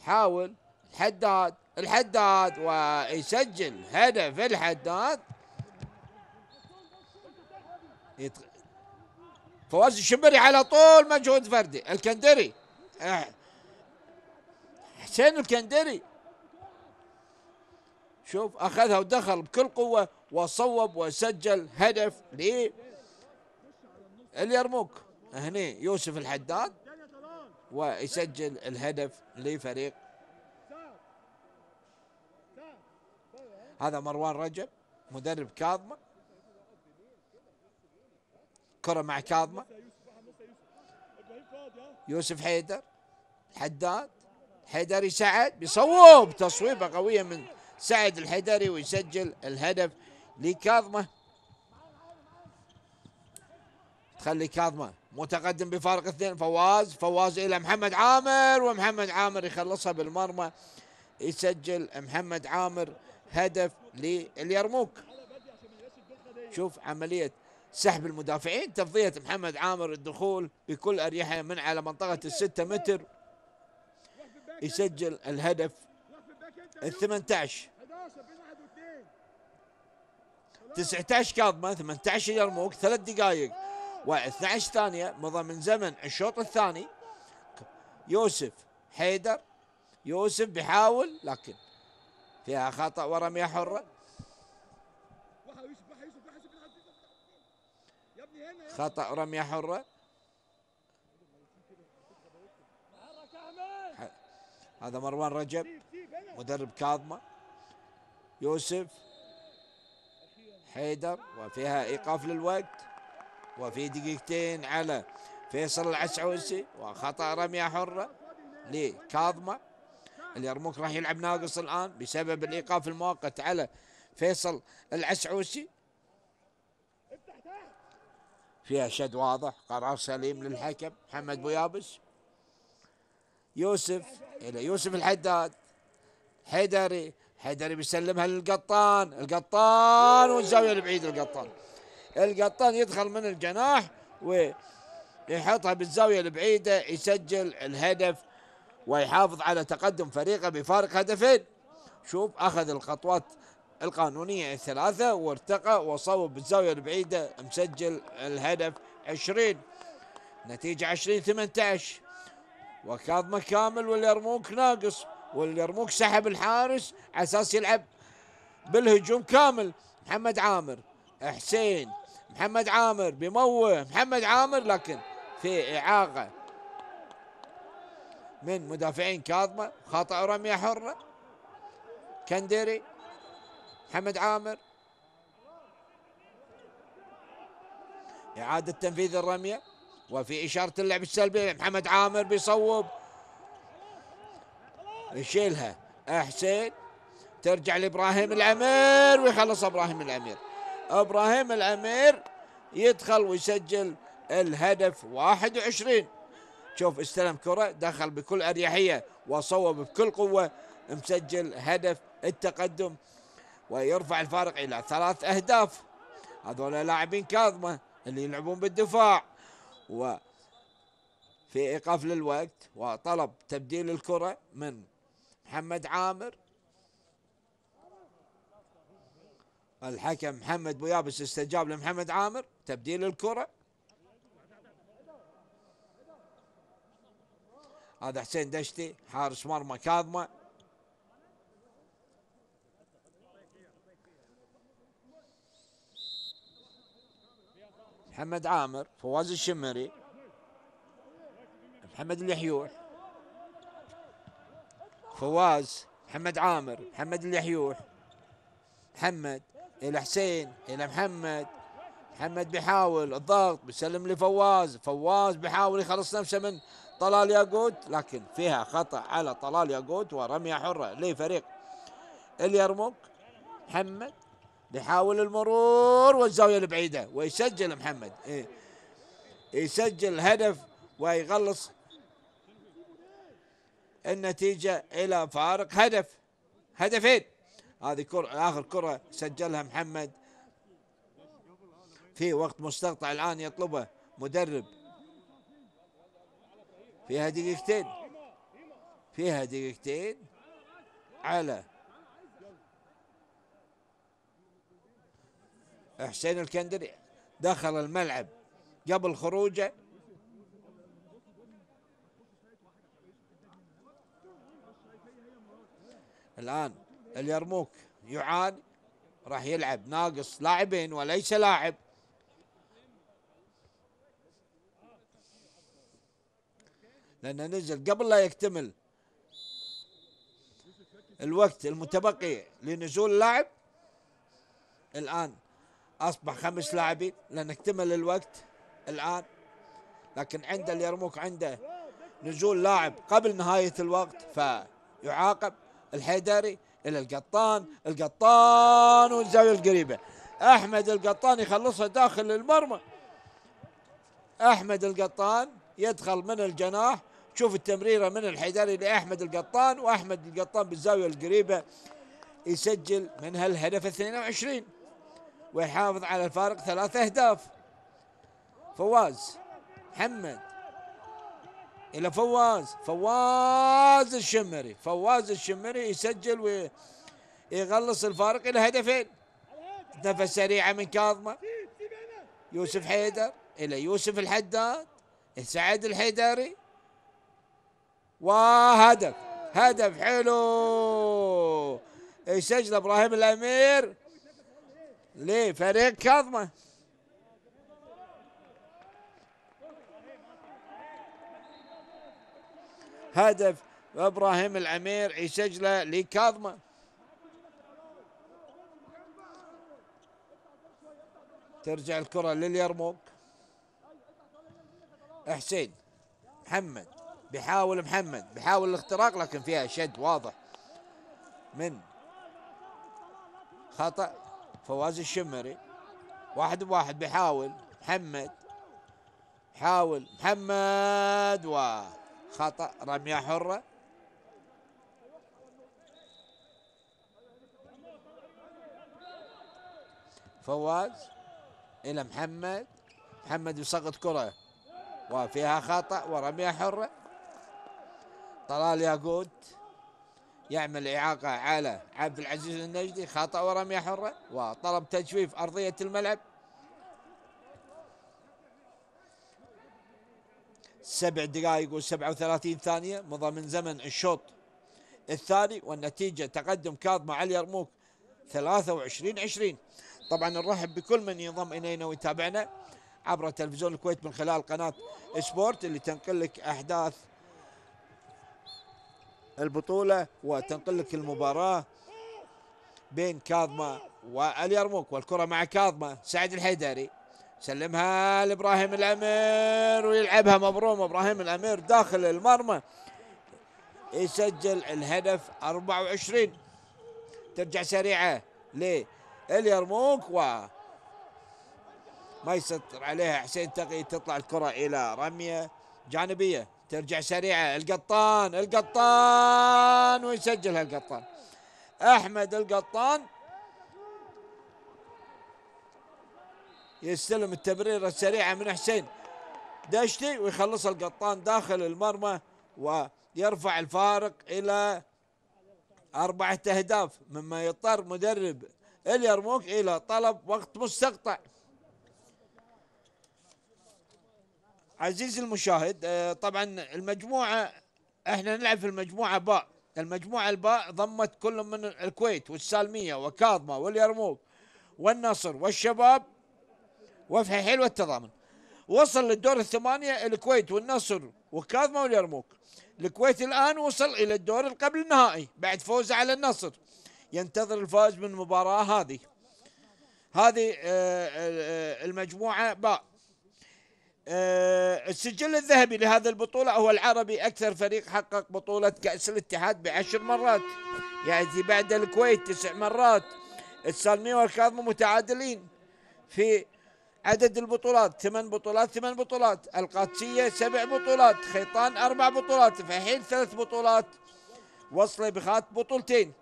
حاول الحداد الحداد ويسجل هدف الحداد فواز الشمري على طول مجهود فردي الكندري آه. حسين الكندري شوف اخذها ودخل بكل قوه وصوب وسجل هدف ل اليرموك هني يوسف الحداد ويسجل الهدف لفريق هذا مروان رجب مدرب كاظمه كرة مع كاظمة يوسف حيدر حداد حيدري سعد بيصوب تصويبة قوية من سعد الحيدري ويسجل الهدف لكاظمة تخلي كاظمة متقدم بفارق اثنين فواز فواز إلى محمد عامر ومحمد عامر يخلصها بالمرمى يسجل محمد عامر هدف لليرموك شوف عملية سحب المدافعين تفضية محمد عامر الدخول بكل أريحية من على منطقة الستة متر يسجل الهدف الثمانية عشر 19 كاظمة 18 يرموك ثلاث دقائق و12 ثانية مضى من زمن الشوط الثاني يوسف حيدر يوسف بيحاول لكن فيها خطأ ورمية حرة خطأ رمية حرة هذا مروان رجب مدرب كاظمة يوسف حيدر وفيها إيقاف للوقت وفي دقيقتين على فيصل العسعوسي وخطأ رمية حرة لكاظمة اليرموك راح يلعب ناقص الآن بسبب الإيقاف المؤقت على فيصل العسعوسي فيها شد واضح قرار سليم للحكم محمد بويابس يوسف الى يوسف الحداد حيدري حيدري بيسلمها للقطان القطان والزاويه البعيده القطان القطان يدخل من الجناح ويحطها بالزاويه البعيده يسجل الهدف ويحافظ على تقدم فريقه بفارق هدفين شوف اخذ الخطوات القانونية الثلاثة وارتقى وصوب بالزاوية البعيدة مسجل الهدف 20 نتيجة 20 18 وكاظمة كامل واليرموك ناقص واليرموك سحب الحارس على اساس يلعب بالهجوم كامل محمد عامر حسين محمد عامر بموه محمد عامر لكن في اعاقه من مدافعين كاظمه خطا رميه حره كندري محمد عامر إعادة تنفيذ الرمية وفي إشارة اللعب السلبي محمد عامر بيصوب يشيلها آه حسين ترجع لإبراهيم العمير ويخلص إبراهيم العمير إبراهيم العمير يدخل ويسجل الهدف 21 شوف استلم كرة دخل بكل أريحية وصوب بكل قوة مسجل هدف التقدم ويرفع الفارق إلى ثلاث أهداف هذول لاعبين كاظمة اللي يلعبون بالدفاع و في ايقاف للوقت وطلب تبديل الكره من محمد عامر الحكم محمد بويابس استجاب لمحمد عامر تبديل الكره هذا حسين دشتي حارس مرمى كاظمه محمد عامر فواز الشمري محمد اليحيوح فواز محمد عامر محمد اليحيوح محمد الى حسين الى محمد محمد بيحاول الضغط بيسلم لفواز فواز بيحاول يخلص نفسه من طلال ياقوت لكن فيها خطا على طلال ياقوت ورميه حره لفريق اليرموك محمد بيحاول المرور والزاويه البعيده ويسجل محمد إيه يسجل هدف ويغلص النتيجه الى فارق هدف هدفين هذه كرة اخر كره سجلها محمد في وقت مستقطع الان يطلبه مدرب فيها دقيقتين فيها دقيقتين على حسين الكندري دخل الملعب قبل خروجه الآن اليرموك يعاني راح يلعب ناقص لاعبين وليس لاعب لأنه نزل قبل لا يكتمل الوقت المتبقي لنزول اللاعب الآن اصبح خمس لاعبين لان اكتمل الوقت الان لكن عند اليرموك عنده نزول لاعب قبل نهايه الوقت فيعاقب الحيدري الى القطان القطان والزاويه القريبه احمد القطان يخلصها داخل المرمى احمد القطان يدخل من الجناح شوف التمريره من الحيدري لاحمد القطان واحمد القطان بالزاويه القريبه يسجل منها الهدف 22 ويحافظ على الفارق ثلاث أهداف فواز محمد إلى فواز فواز الشمري فواز الشمري يسجل ويغلص الفارق إلى هدفين نفس سريعة من كاظمة يوسف حيدر إلى يوسف الحداد سعد الحيدري وهدف هدف حلو يسجل ابراهيم الامير لفريق كاظمه هدف ابراهيم العمير يسجله لكاظمه ترجع الكره لليرموك حسين محمد بيحاول محمد بيحاول الاختراق لكن فيها شد واضح من خطأ فواز الشمري واحد بواحد بيحاول محمد حاول محمد وخطأ رمية حرة فواز إلى محمد محمد يسقط كرة وفيها خطأ ورمية حرة طلال ياقوت يعمل إعاقة على عبد العزيز النجدي خطأ ورمية حرة وطلب تجفيف أرضية الملعب سبع دقائق وسبعة وثلاثين ثانية مضى من زمن الشوط الثاني والنتيجة تقدم كاظم على اليرموك 23 20 طبعا نرحب بكل من ينضم إلينا ويتابعنا عبر تلفزيون الكويت من خلال قناة سبورت اللي تنقل لك أحداث البطولة وتنقل لك المباراة بين كاظمة واليرموك والكرة مع كاظمة سعد الحيدري سلمها لابراهيم الامير ويلعبها مبروم ابراهيم الامير داخل المرمى يسجل الهدف 24 ترجع سريعه لليرموك و ما يسطر عليها حسين تقي تطلع الكره الى رميه جانبيه ترجع سريعة القطان القطان ويسجلها القطان أحمد القطان يستلم التمريرة السريعة من حسين دشتي ويخلص القطان داخل المرمى ويرفع الفارق إلى أربعة أهداف مما يضطر مدرب اليرموك إلى طلب وقت مستقطع عزيزي المشاهد آه، طبعا المجموعة احنا نلعب في المجموعة باء المجموعة الباء ضمت كل من الكويت والسالمية وكاظمة واليرموك والنصر والشباب وفي حيل والتضامن وصل للدور الثمانية الكويت والنصر وكاظمة واليرموك الكويت الآن وصل إلى الدور قبل النهائي بعد فوزه على النصر ينتظر الفوز من المباراة هذه هذه آه، آه، المجموعة باء آه، السجل الذهبي لهذه البطولة هو العربي أكثر فريق حقق بطولة كأس الاتحاد بعشر مرات يعني بعد الكويت تسع مرات السالمي والكاظم متعادلين في عدد البطولات ثمان بطولات ثمان بطولات القادسية سبع بطولات خيطان أربع بطولات فحيل ثلاث بطولات وصل بخات بطولتين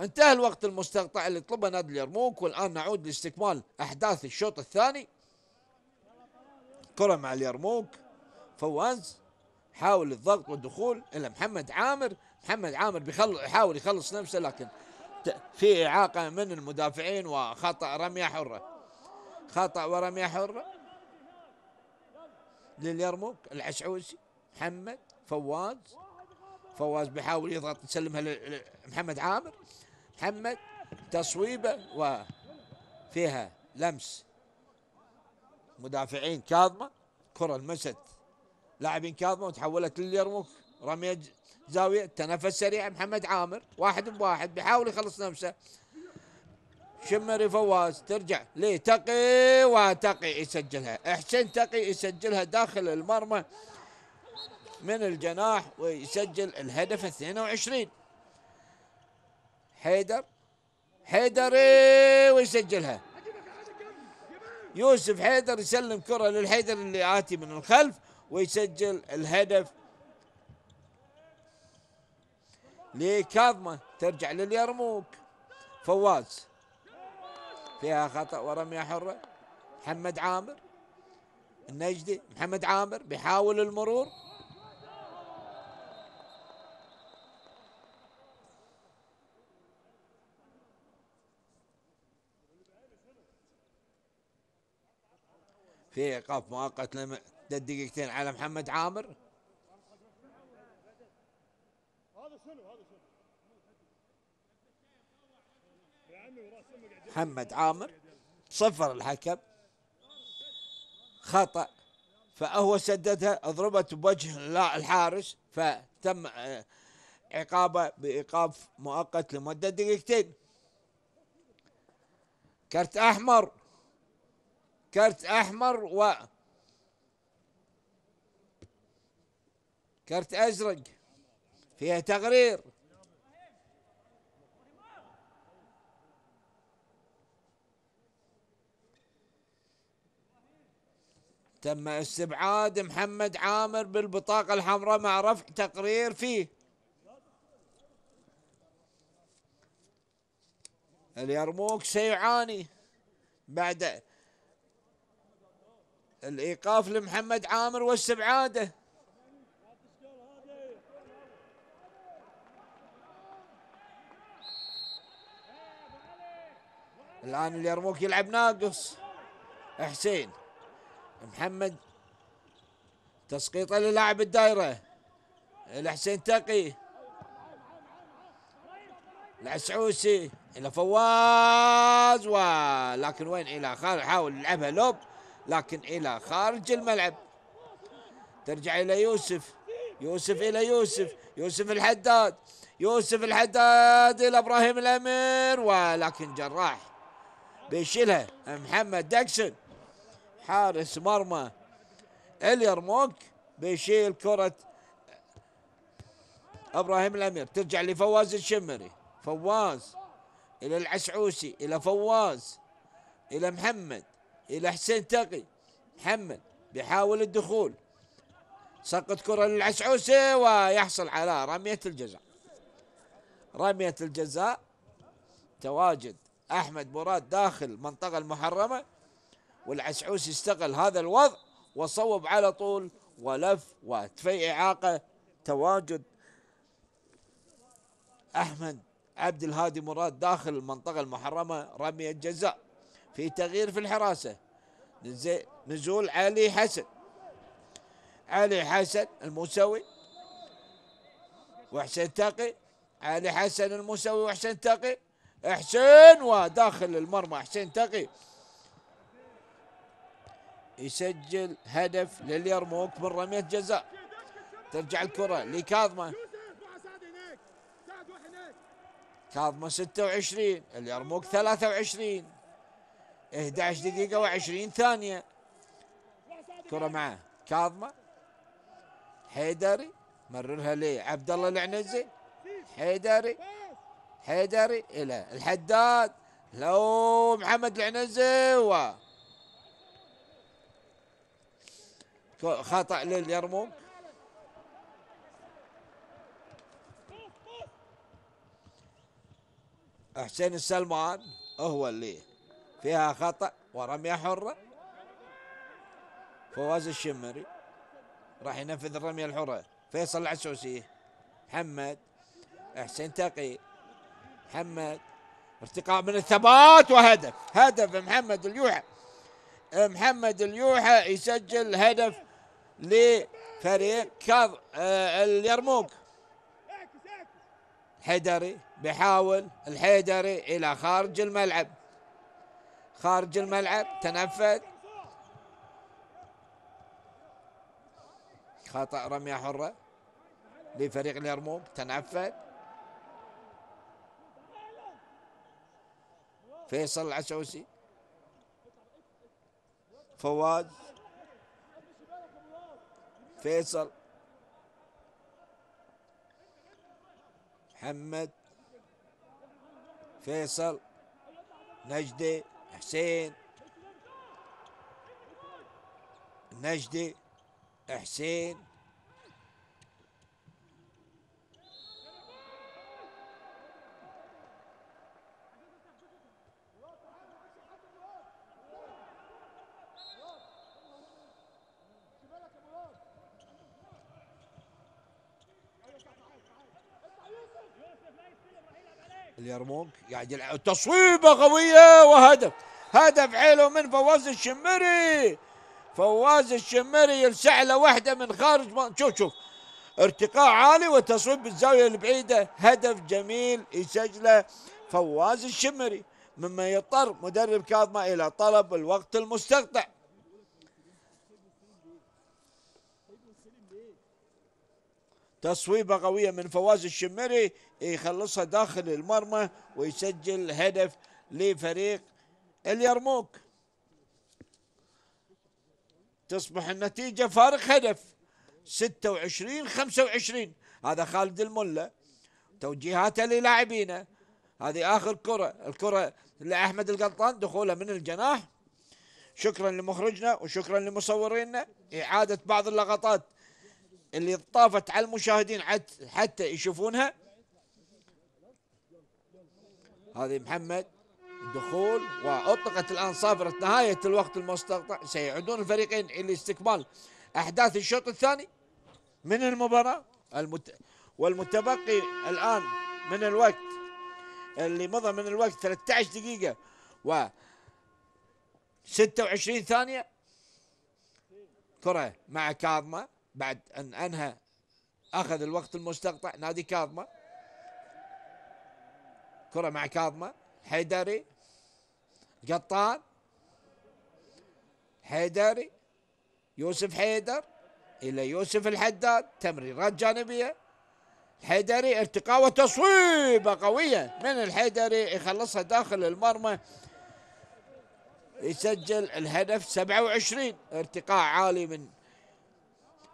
انتهى الوقت المستقطع اللي طلبه نادي اليرموك والآن نعود لاستكمال أحداث الشوط الثاني كرة مع اليرموك فواز حاول الضغط والدخول إلى محمد عامر محمد عامر بيحاول يحاول يخلص نفسه لكن في إعاقة من المدافعين وخطأ رمية حرة خطأ ورمية حرة لليرموك العشعوسي محمد فواز فواز بيحاول يضغط يسلمها لمحمد عامر محمد تصويبه وفيها لمس مدافعين كاظمه كره لمست لاعبين كاظمه وتحولت لليرموك رميه زاويه تنفس سريع محمد عامر واحد بواحد بيحاول يخلص نفسه شمري فواز ترجع لتقي وتقي يسجلها احسن تقي يسجلها داخل المرمى من الجناح ويسجل الهدف 22 حيدر حيدر ويسجلها يوسف حيدر يسلم كرة للحيدر اللي آتي من الخلف ويسجل الهدف لكاظمة ترجع لليرموك فواز فيها خطأ ورمية حرة محمد عامر النجدي محمد عامر بيحاول المرور في ايقاف مؤقت لمده دقيقتين على محمد عامر محمد عامر صفر الحكم خطأ فهو سددها ضربت بوجه الحارس فتم آه، عقابه بإيقاف مؤقت لمدة دقيقتين كرت أحمر كارت احمر و كارت ازرق فيها تقرير تم استبعاد محمد عامر بالبطاقة الحمراء مع رفع تقرير فيه اليرموك سيعاني بعد الايقاف لمحمد عامر والسبعاده الان اليرموك يلعب ناقص حسين محمد تسقيطه للاعب الدائره الحسين تقي العسعوسي الى فواز ولكن وين الى خالد حاول يلعبها لوب لكن إلى خارج الملعب ترجع إلى يوسف يوسف إلى يوسف يوسف الحداد يوسف الحداد إلى إبراهيم الأمير ولكن جراح بيشيلها محمد دكسن حارس مرمى اليرموك بيشيل كرة ابراهيم الامير ترجع لفواز الشمري فواز الى العسعوسي الى فواز الى محمد الى حسين تقي محمد بيحاول الدخول سقط كره للعسعوسي ويحصل على رميه الجزاء رميه الجزاء تواجد احمد مراد داخل المنطقه المحرمه والعسعوسي استغل هذا الوضع وصوب على طول ولف وتفي اعاقه تواجد احمد عبد الهادي مراد داخل المنطقه المحرمه رميه جزاء في تغيير في الحراسة نزول علي حسن علي حسن الموسوي وحسين تقي علي حسن الموسوي وحسين تقي حسين وداخل المرمى حسين تقي يسجل هدف لليرموك من رمية جزاء ترجع الكرة لكاظمة كاظمة 26 اليرموك 23 11 دقيقة و20 ثانية كرة مع كاظمة حيدري مررها لعبد الله العنزي حيدري حيدري الى الحداد لو محمد العنزي و خطا لليرموك حسين السلمان هو اللي فيها خطأ ورمية حرة فواز الشمري راح ينفذ الرمية الحرة فيصل العسوسي محمد حسين تقي محمد ارتقاء من الثبات وهدف هدف محمد اليوحى محمد اليوحى يسجل هدف لفريق كاظ آه، اليرموك حيدري بيحاول الحيدري الى خارج الملعب خارج الملعب تنفذ خطأ رمية حرة لفريق اليرموك تنفذ فيصل العسوسي فواز فيصل محمد فيصل نجدي حسين نجدي حسين يرموك يلعب يعني تصويبه قويه وهدف هدف حلو من فواز الشمري فواز الشمري يلسع له واحده من خارج ما شوف شوف ارتقاء عالي وتصويب بالزاويه البعيده هدف جميل يسجله فواز الشمري مما يضطر مدرب كاظمه الى طلب الوقت المستقطع تصويبه قويه من فواز الشمري يخلصها داخل المرمى ويسجل هدف لفريق اليرموك تصبح النتيجة فارق هدف 26 25 هذا خالد الملا توجيهاته للاعبينه هذه آخر كرة الكرة لأحمد القطان دخوله من الجناح شكرا لمخرجنا وشكرا لمصورينا إعادة بعض اللقطات اللي طافت على المشاهدين حتى يشوفونها هذه محمد دخول واطلقت الان صافره نهايه الوقت المستقطع سيعودون الفريقين الى استكمال احداث الشوط الثاني من المباراه المت... والمتبقي الان من الوقت اللي مضى من الوقت 13 دقيقه و 26 ثانيه كره مع كاظمه بعد ان انهى اخذ الوقت المستقطع نادي كاظمه كرة مع كاظمة حيدري قطان حيدري يوسف حيدر إلى يوسف الحداد تمريرات جانبية الحيدري ارتقاء وتصويبة قوية من الحيدري يخلصها داخل المرمى يسجل الهدف 27 ارتقاء عالي من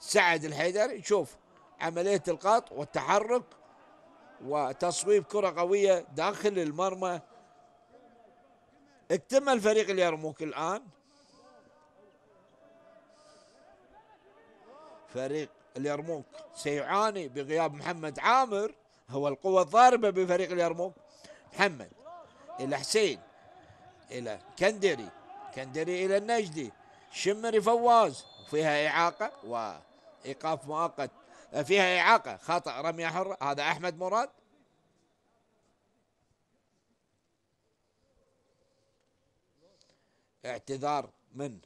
سعد الحيدري شوف عملية القط والتحرك وتصويب كرة قوية داخل المرمى اكتمل فريق اليرموك الآن فريق اليرموك سيعاني بغياب محمد عامر هو القوة الضاربة بفريق اليرموك محمد إلى حسين إلى كندري كندري إلى النجدي شمري فواز فيها إعاقة وإيقاف مؤقت فيها إعاقة خطأ رمية حرة هذا أحمد مراد اعتذار من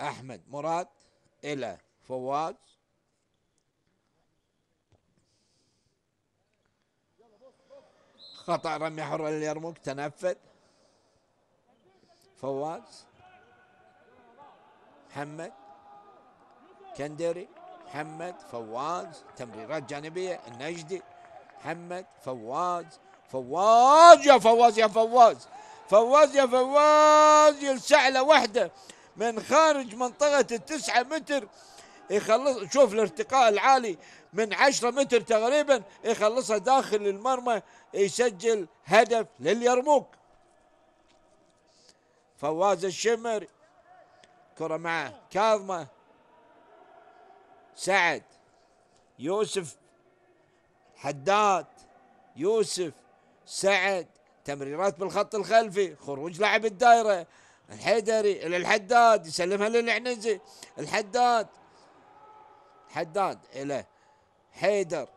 أحمد مراد إلى فواز خطأ رمية حرة يرمك تنفذ فواز محمد كندري محمد فواز تمريرات جانبية النجدي محمد فواز فواز يا فواز يا فواز فواز يا فواز يلسع له وحدة من خارج منطقة التسعة متر يخلص شوف الارتقاء العالي من عشرة متر تقريبا يخلصها داخل المرمى يسجل هدف لليرموك فواز الشمر كرة مع كاظمة سعد يوسف حداد يوسف سعد تمريرات بالخط الخلفي خروج لاعب الدائرة الحيدري إلى الحداد يسلمها للعنزي الحداد حداد إلى حيدر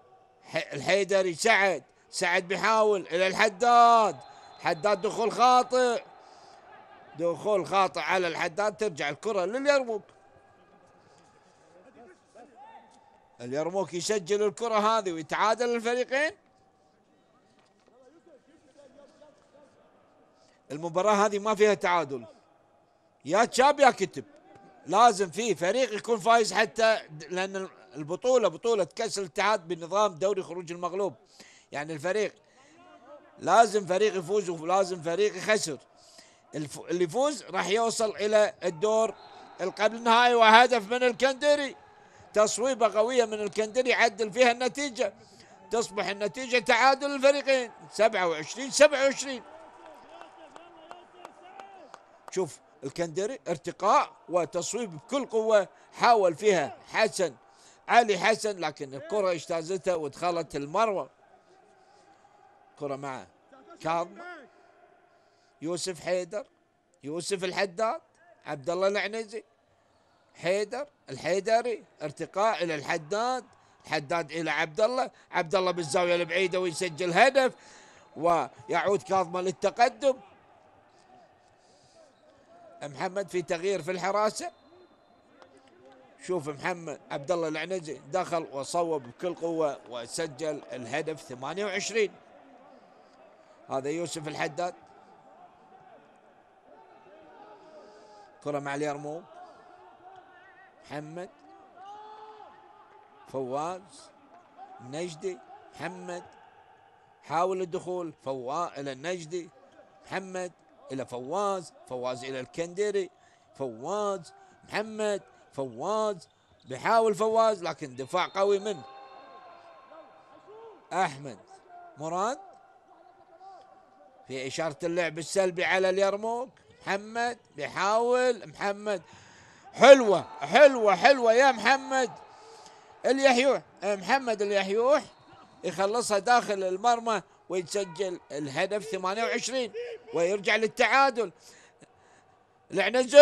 الحيدري سعد سعد بيحاول إلى الحداد حداد دخول خاطئ دخول خاطئ على الحداد ترجع الكرة لليرموك اليرموك يسجل الكرة هذه ويتعادل الفريقين المباراة هذه ما فيها تعادل يا تشاب يا كتب لازم في فريق يكون فايز حتى لأن البطولة بطولة كأس الاتحاد بنظام دوري خروج المغلوب يعني الفريق لازم فريق يفوز ولازم فريق يخسر اللي يفوز راح يوصل إلى الدور القبل النهائي وهدف من الكندري تصويبة قوية من الكندري عدل فيها النتيجة تصبح النتيجة تعادل الفريقين 27 27 شوف الكندري ارتقاء وتصويب بكل قوة حاول فيها حسن علي حسن لكن الكرة اجتازتها ودخلت المروة كرة مع كاظم يوسف حيدر يوسف الحداد عبد الله العنزي حيدر الحيدري ارتقاء الى الحداد الحداد الى عبد الله عبد الله بالزاويه البعيده ويسجل هدف ويعود كاظمه للتقدم محمد في تغيير في الحراسه شوف محمد عبد الله العنزي دخل وصوب بكل قوه وسجل الهدف 28 هذا يوسف الحداد كره مع اليرموك محمد فواز نجدي محمد حاول الدخول فواز إلى النجدي محمد إلى فواز فواز إلى الكندري فواز محمد فواز بيحاول فواز لكن دفاع قوي منه أحمد مراد في إشارة اللعب السلبي على اليرموك محمد بيحاول محمد حلوة حلوة حلوة يا محمد اليحيوح آه، محمد اليحيوح يخلصها داخل المرمى ويسجل الهدف 28 ويرجع للتعادل العنزي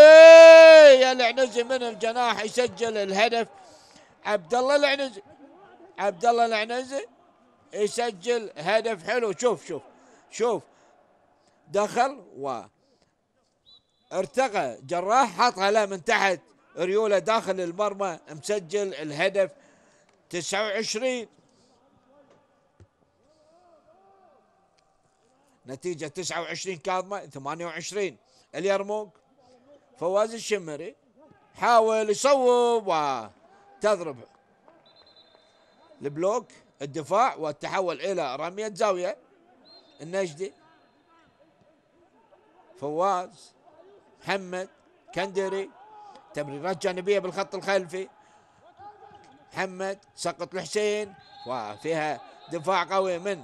يا العنزي من الجناح يسجل الهدف عبد الله العنزي عبد الله العنزي يسجل هدف حلو شوف شوف شوف دخل و ارتقى جراح حط له من تحت ريوله داخل المرمى مسجل الهدف 29 نتيجة 29 كاظمة 28 اليرموك فواز الشمري حاول يصوب وتضرب البلوك الدفاع والتحول إلى رمية زاوية النجدي فواز محمد كندري تمريرات جانبيه بالخط الخلفي محمد سقط لحسين وفيها دفاع قوي من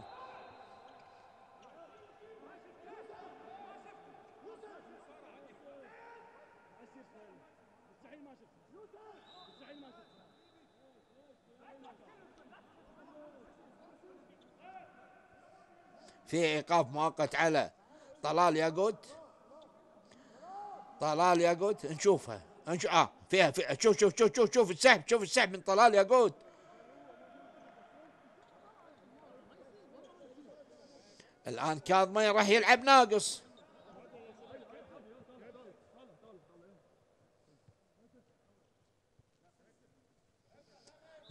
في ايقاف مؤقت على طلال ياقوت طلال ياقوت نشوفها نش... اه فيها, فيها شوف شوف شوف شوف شوف السحب شوف السحب من طلال ياقوت الان كاظمي راح يلعب ناقص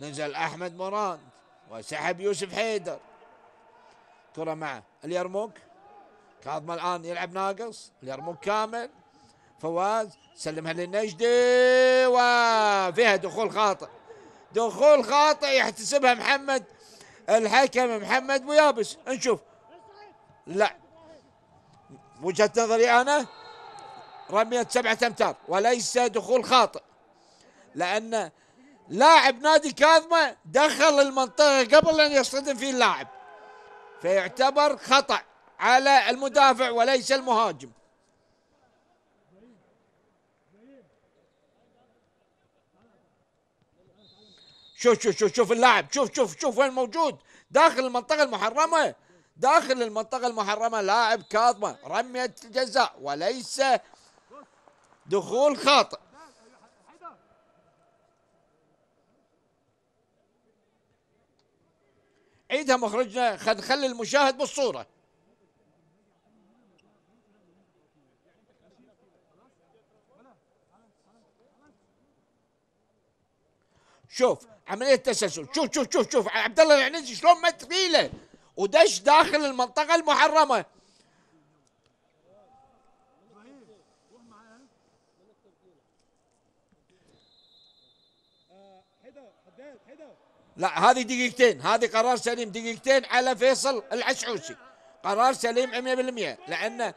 نزل احمد مراند وسحب يوسف حيدر كره مع اليرموك كاظم الان يلعب ناقص اليرموك كامل فواز سلمها للنجدي وفيها دخول خاطئ دخول خاطئ يحتسبها محمد الحكم محمد ويابس نشوف لا وجهة نظري أنا رمية سبعة أمتار وليس دخول خاطئ لأن لاعب نادي كاظمة دخل المنطقة قبل أن يصطدم فيه اللاعب فيعتبر خطأ على المدافع وليس المهاجم شوف شوف شوف شوف اللاعب شوف شوف شوف وين موجود داخل المنطقة المحرمة داخل المنطقة المحرمة لاعب كاظمة رمية الجزاء وليس دخول خاطئ عيدها مخرجنا خد خلي المشاهد بالصورة شوف عمليه تسلسل شوف شوف شوف شوف عبد الله العنزي شلون ما تقيله ودش داخل المنطقه المحرمه لا هذه دقيقتين هذه قرار سليم دقيقتين على فيصل العشعوشي قرار سليم 100% لان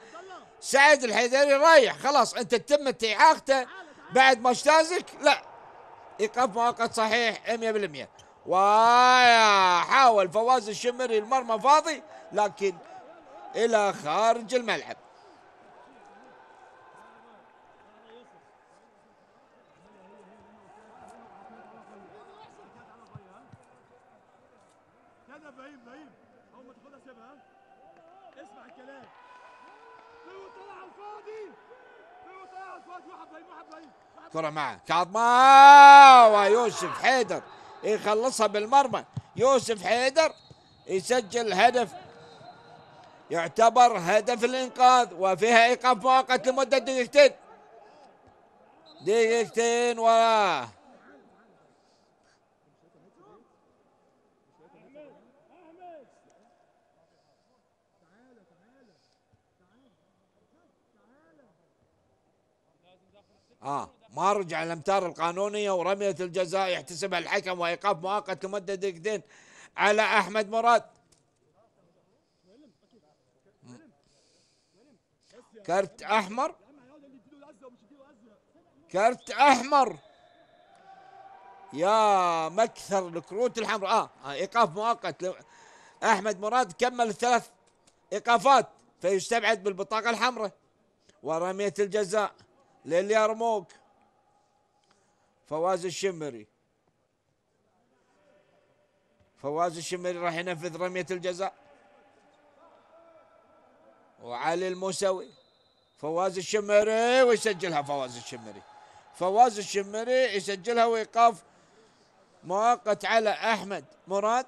سعد الحيدري رايح خلاص انت تم اعاقته بعد ما اجتازك لا ايقاف مؤقت صحيح 100% وحاول فواز الشمري المرمى فاضي لكن الى خارج الملعب اسمع الكلام طلع الفاضي طلع الفاضي واحد بعيد واحد بعيد كرة معه كعبة ويوسف حيدر يخلصها بالمرمى يوسف حيدر يسجل هدف يعتبر هدف الانقاذ وفيها ايقاف مؤقت لمده دقيقتين دقيقتين و اه ما رجع الامتار القانونيه ورميه الجزاء يحتسبها الحكم وايقاف مؤقت لمده دقيقتين على احمد مراد كرت احمر كرت احمر يا مكثر الكروت الحمراء آه،, آه. ايقاف مؤقت احمد مراد كمل الثلاث ايقافات فيستبعد بالبطاقه الحمراء ورميه الجزاء لليرموك فواز الشمري فواز الشمري راح ينفذ رمية الجزاء وعلي الموسوي فواز الشمري ويسجلها فواز الشمري فواز الشمري يسجلها وإيقاف مؤقت على أحمد مراد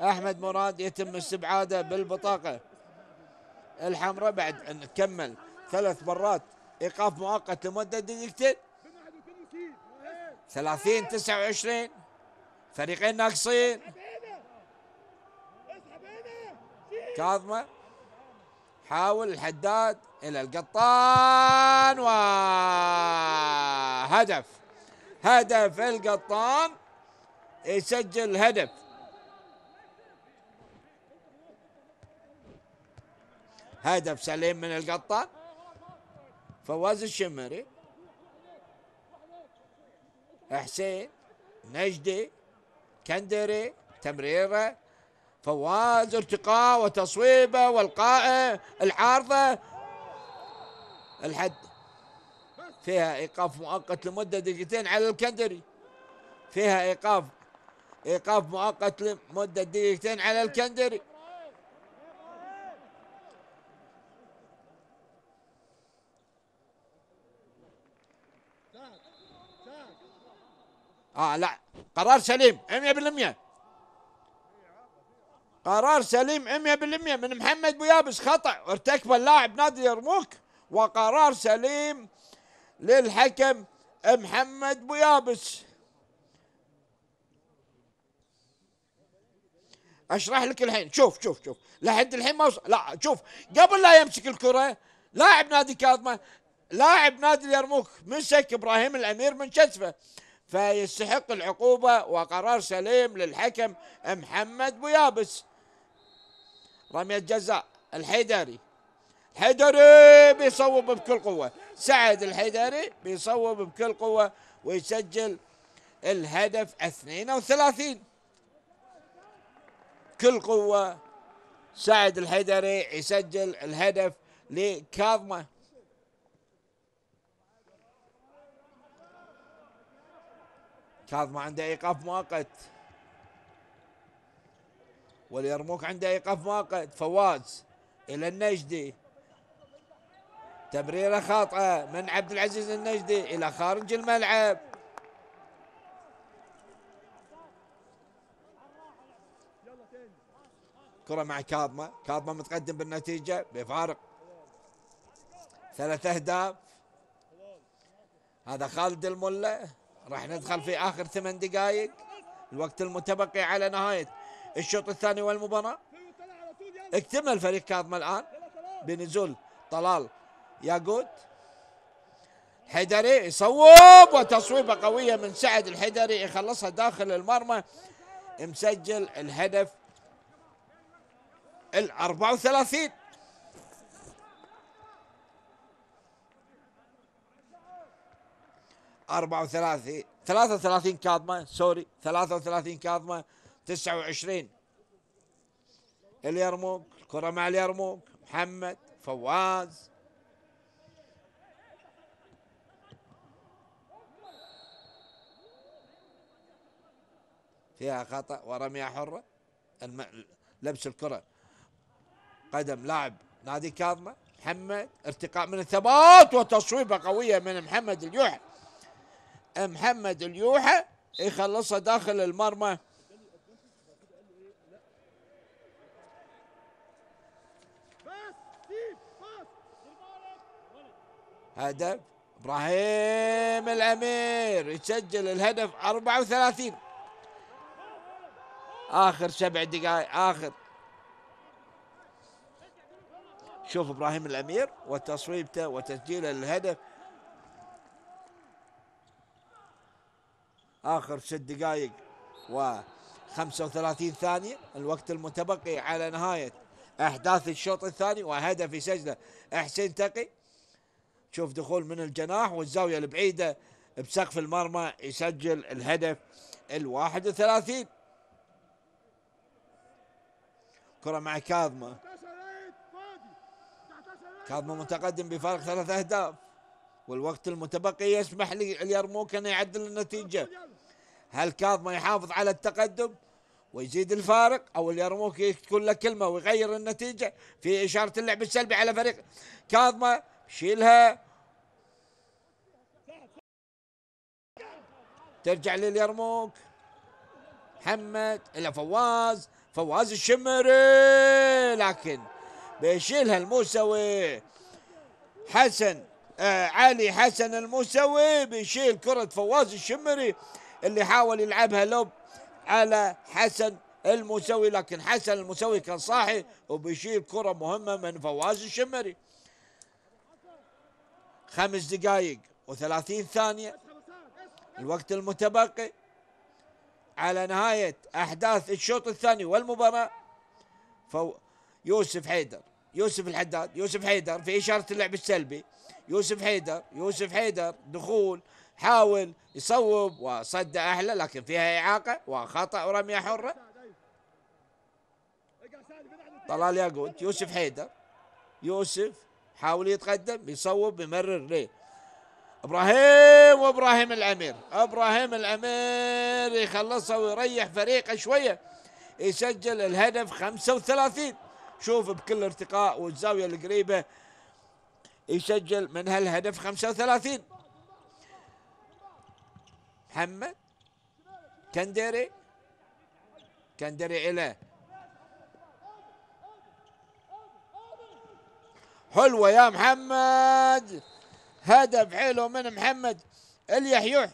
أحمد مراد يتم استبعاده بالبطاقة الحمراء بعد أن تكمل ثلاث مرات إيقاف مؤقت لمدة دقيقتين 30 29 فريقين ناقصين كاظمة حاول الحداد إلى القطان وهدف هدف القطان يسجل هدف هدف سليم من القطان فواز الشمري حسين نجدي كندري تمريره فواز ارتقاء وتصويبه والقائه العارضه الحد فيها ايقاف مؤقت لمده دقيقتين على الكندري فيها ايقاف ايقاف مؤقت لمده دقيقتين على الكندري اه لا قرار سليم 100% قرار سليم 100% من محمد بويابس خطا ارتكبه اللاعب نادي يرموك وقرار سليم للحكم محمد بويابس اشرح لك الحين شوف شوف شوف لحد الحين ما وصل لا شوف قبل لا يمسك الكره لاعب نادي كاظمه لاعب نادي اليرموك مسك ابراهيم الامير من كتفه فيستحق العقوبة وقرار سليم للحكم محمد بويابس رمية جزاء الحيدري الحيدري بيصوب بكل قوة سعد الحيدري بيصوب بكل قوة ويسجل الهدف 32 كل قوة سعد الحيدري يسجل الهدف لكاظمه كاظم عنده ايقاف مؤقت واليرموك عنده ايقاف مؤقت فواز الى النجدي تمريره خاطئه من عبد العزيز النجدي الى خارج الملعب كره مع كاظمه كاظمه متقدم بالنتيجه بفارق ثلاث اهداف هذا خالد الملا راح ندخل في آخر ثمان دقائق الوقت المتبقي على نهاية الشوط الثاني والمباراة اكتمل فريق كاظم الآن بنزول طلال ياقوت حيدري يصوب وتصويبه قوية من سعد الحيدري يخلصها داخل المرمى مسجل الهدف ال 34 34 33 كاظمه سوري 33 كاظمه 29 اليرموك الكره مع اليرموك محمد فواز فيها خطا ورميه حره لبس الكره قدم لاعب نادي كاظمه محمد ارتقاء من الثبات وتصويبه قويه من محمد اليوحي محمد اليوحى يخلصها داخل المرمى هدف ابراهيم الامير يسجل الهدف 34 اخر سبع دقائق اخر شوف ابراهيم الامير وتصويبته وتسجيله للهدف آخر ست دقائق و 35 ثانية الوقت المتبقي على نهاية أحداث الشوط الثاني وهدف يسجله حسين تقي شوف دخول من الجناح والزاوية البعيدة بسقف المرمى يسجل الهدف الواحد وثلاثين كرة مع كاظمة كاظمة متقدم بفارق ثلاث أهداف والوقت المتبقي يسمح لليرموك أن يعدل النتيجة هل كاظم يحافظ على التقدم ويزيد الفارق او اليرموك تكون له كلمه ويغير النتيجه في اشاره اللعب السلبي على فريق كاظمه شيلها ترجع لليرموك محمد الى فواز فواز الشمري لكن بيشيلها الموسوي حسن آه علي حسن الموسوي بيشيل كرة فواز الشمري اللي حاول يلعبها لوب على حسن المسوي لكن حسن المسوي كان صاحي وبيشيل كرة مهمة من فواز الشمري خمس دقائق وثلاثين ثانية الوقت المتبقي على نهاية أحداث الشوط الثاني والمباراة فو يوسف حيدر يوسف الحداد يوسف حيدر في إشارة اللعب السلبي يوسف حيدر يوسف حيدر دخول حاول يصوب وصد أهله لكن فيها إعاقة وخطأ ورمية حرة طلال ياقوت يوسف حيدر يوسف حاول يتقدم يصوب يمرر ليه ابراهيم وابراهيم الامير ابراهيم الامير يخلصها ويريح فريقه شويه يسجل الهدف 35 شوف بكل ارتقاء والزاويه القريبه يسجل من هالهدف 35 محمد كندري كندري إلى حلوة يا محمد هدف حلو من محمد اليحيوح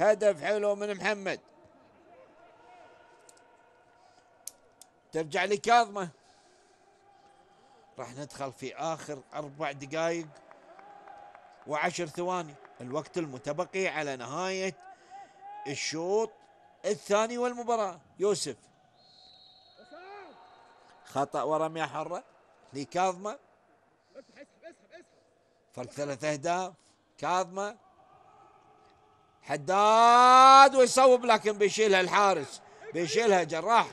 هدف حلو من محمد ترجع لكاظمه راح ندخل في اخر اربع دقائق وعشر ثواني الوقت المتبقي على نهاية الشوط الثاني والمباراة يوسف خطأ ورمية حرة لكاظمة فرق ثلاث أهداف كاظمة حداد ويصوب لكن بيشيلها الحارس بيشيلها جراح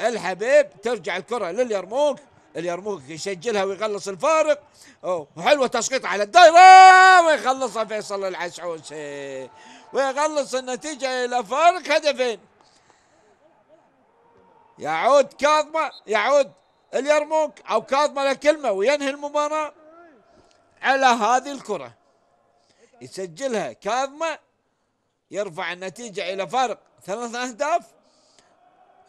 الحبيب ترجع الكرة لليرموك اليرموك يسجلها ويخلص الفارق وحلوه تسقيط على الدائره ويخلصها فيصل العسعوسي ويخلص النتيجه الى فارق هدفين يعود كاظمه يعود اليرموك او كاظمه لكلمة وينهي المباراه على هذه الكره يسجلها كاظمه يرفع النتيجه الى فارق ثلاث اهداف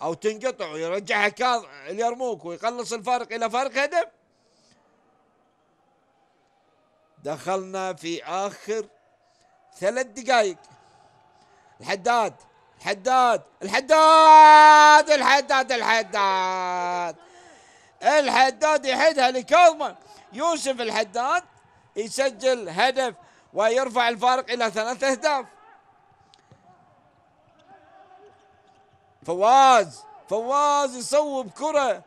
او تنقطع ويرجعها كاظ اليرموك ويقلص الفارق الى فارق هدف دخلنا في اخر ثلاث دقائق الحداد الحداد الحداد الحداد الحداد الحداد يحدها لكاظم يوسف الحداد يسجل هدف ويرفع الفارق إلى ثلاثة أهداف فواز فواز يصوب كرة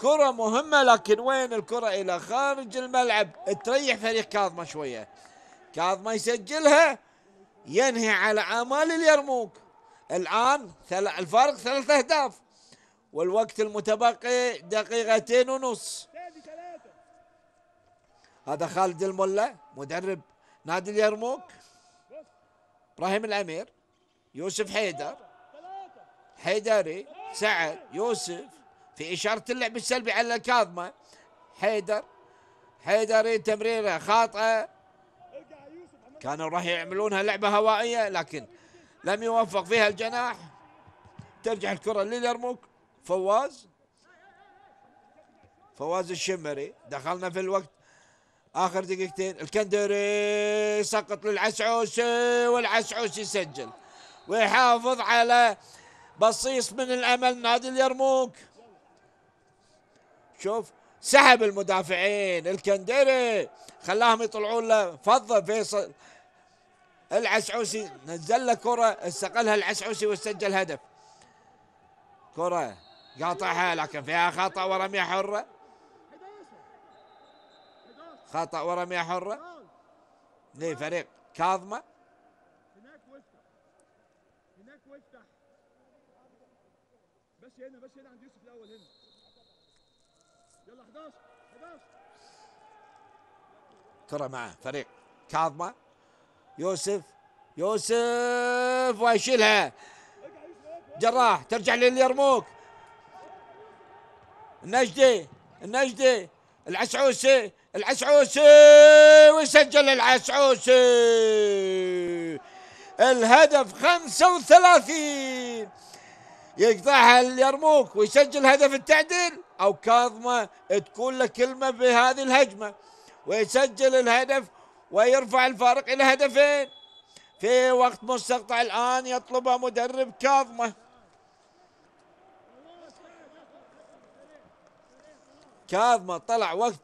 كرة مهمة لكن وين الكرة إلى خارج الملعب تريح فريق كاظمة شوية كاظمة يسجلها ينهي على آمال اليرموك الآن الفارق ثلاث أهداف والوقت المتبقي دقيقتين ونص هذا خالد الملا مدرب نادي اليرموك ابراهيم الامير يوسف حيدر حيدري سعد يوسف في إشارة اللعب السلبي على الكاظمة حيدر حيدري تمريرة خاطئة كانوا راح يعملونها لعبة هوائية لكن لم يوفق فيها الجناح ترجع الكرة لليرموك فواز فواز الشمري دخلنا في الوقت اخر دقيقتين الكندري سقط للعسعوسي والعسعوسي يسجل ويحافظ على بصيص من الامل نادي اليرموك شوف سحب المدافعين الكندري خلاهم يطلعون له فضه فيصل العسعوسي نزل له كره استقلها العسعوسي وسجل هدف كره قاطعها لكن فيها خطا ورميه حره خطا ورميه حره لفريق كاظمه كرة مع فريق كاظمة يوسف يوسف ويشيلها جراح ترجع لليرموك النجدي النجدي العسعوسي العسعوسي ويسجل العسعوسي الهدف 35 يقطعها اليرموك ويسجل هدف التعديل او كاظمه تقول له كلمه بهذه الهجمه ويسجل الهدف ويرفع الفارق إلى هدفين في وقت مستقطع الآن يطلبها مدرب كاظمة كاظمة طلع وقت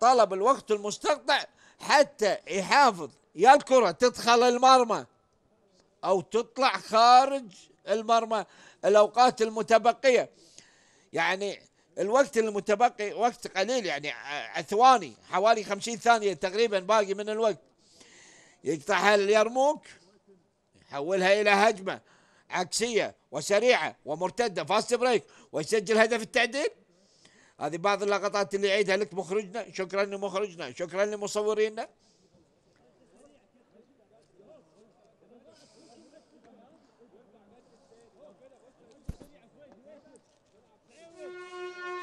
طلب الوقت المستقطع حتى يحافظ يا الكرة تدخل المرمى أو تطلع خارج المرمى الأوقات المتبقية يعني الوقت المتبقي وقت قليل يعني ثواني حوالي خمسين ثانية تقريبا باقي من الوقت يقطعها اليرموك يحولها إلى هجمة عكسية وسريعة ومرتدة فاست بريك ويسجل هدف التعديل هذه بعض اللقطات اللي يعيدها لك مخرجنا شكرا لمخرجنا شكرا لمصورينا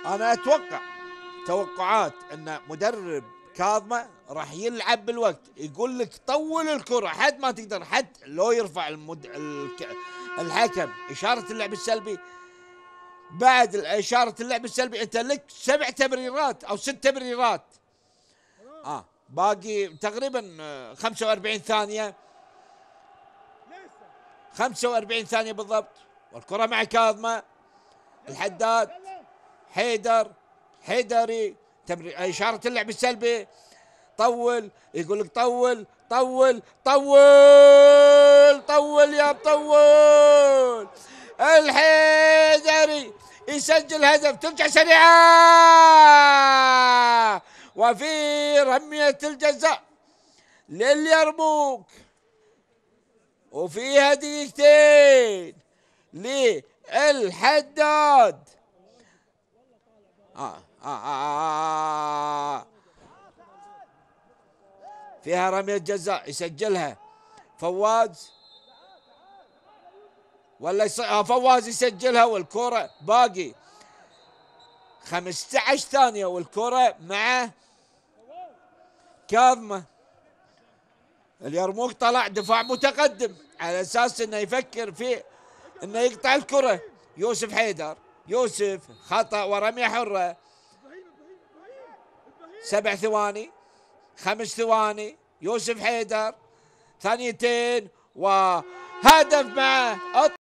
انا اتوقع توقعات ان مدرب كاظمه راح يلعب بالوقت يقول لك طول الكره حد ما تقدر حد لو يرفع المد... الك... الحكم اشاره اللعب السلبي بعد اشاره اللعب السلبي انت لك سبع تمريرات او ست تمريرات اه باقي تقريبا 45 ثانيه 45 ثانيه بالضبط والكره مع كاظمه الحداد حيدر حيدري اشاره اللعب السلبي طول يقول لك طول طول طول طول يا طول الحيدري يسجل هدف ترجع سريعه وفي رميه الجزاء لليرموك وفي هديتين للحداد فيها رمية جزاء يسجلها فواز ولا يص... آه فواز يسجلها والكرة باقي 15 ثانية والكرة مع كاظمة اليرموك طلع دفاع متقدم على اساس انه يفكر في انه يقطع الكرة يوسف حيدر يوسف خطأ ورمي حرة سبع ثواني خمس ثواني يوسف حيدر ثانيتين وهدف مع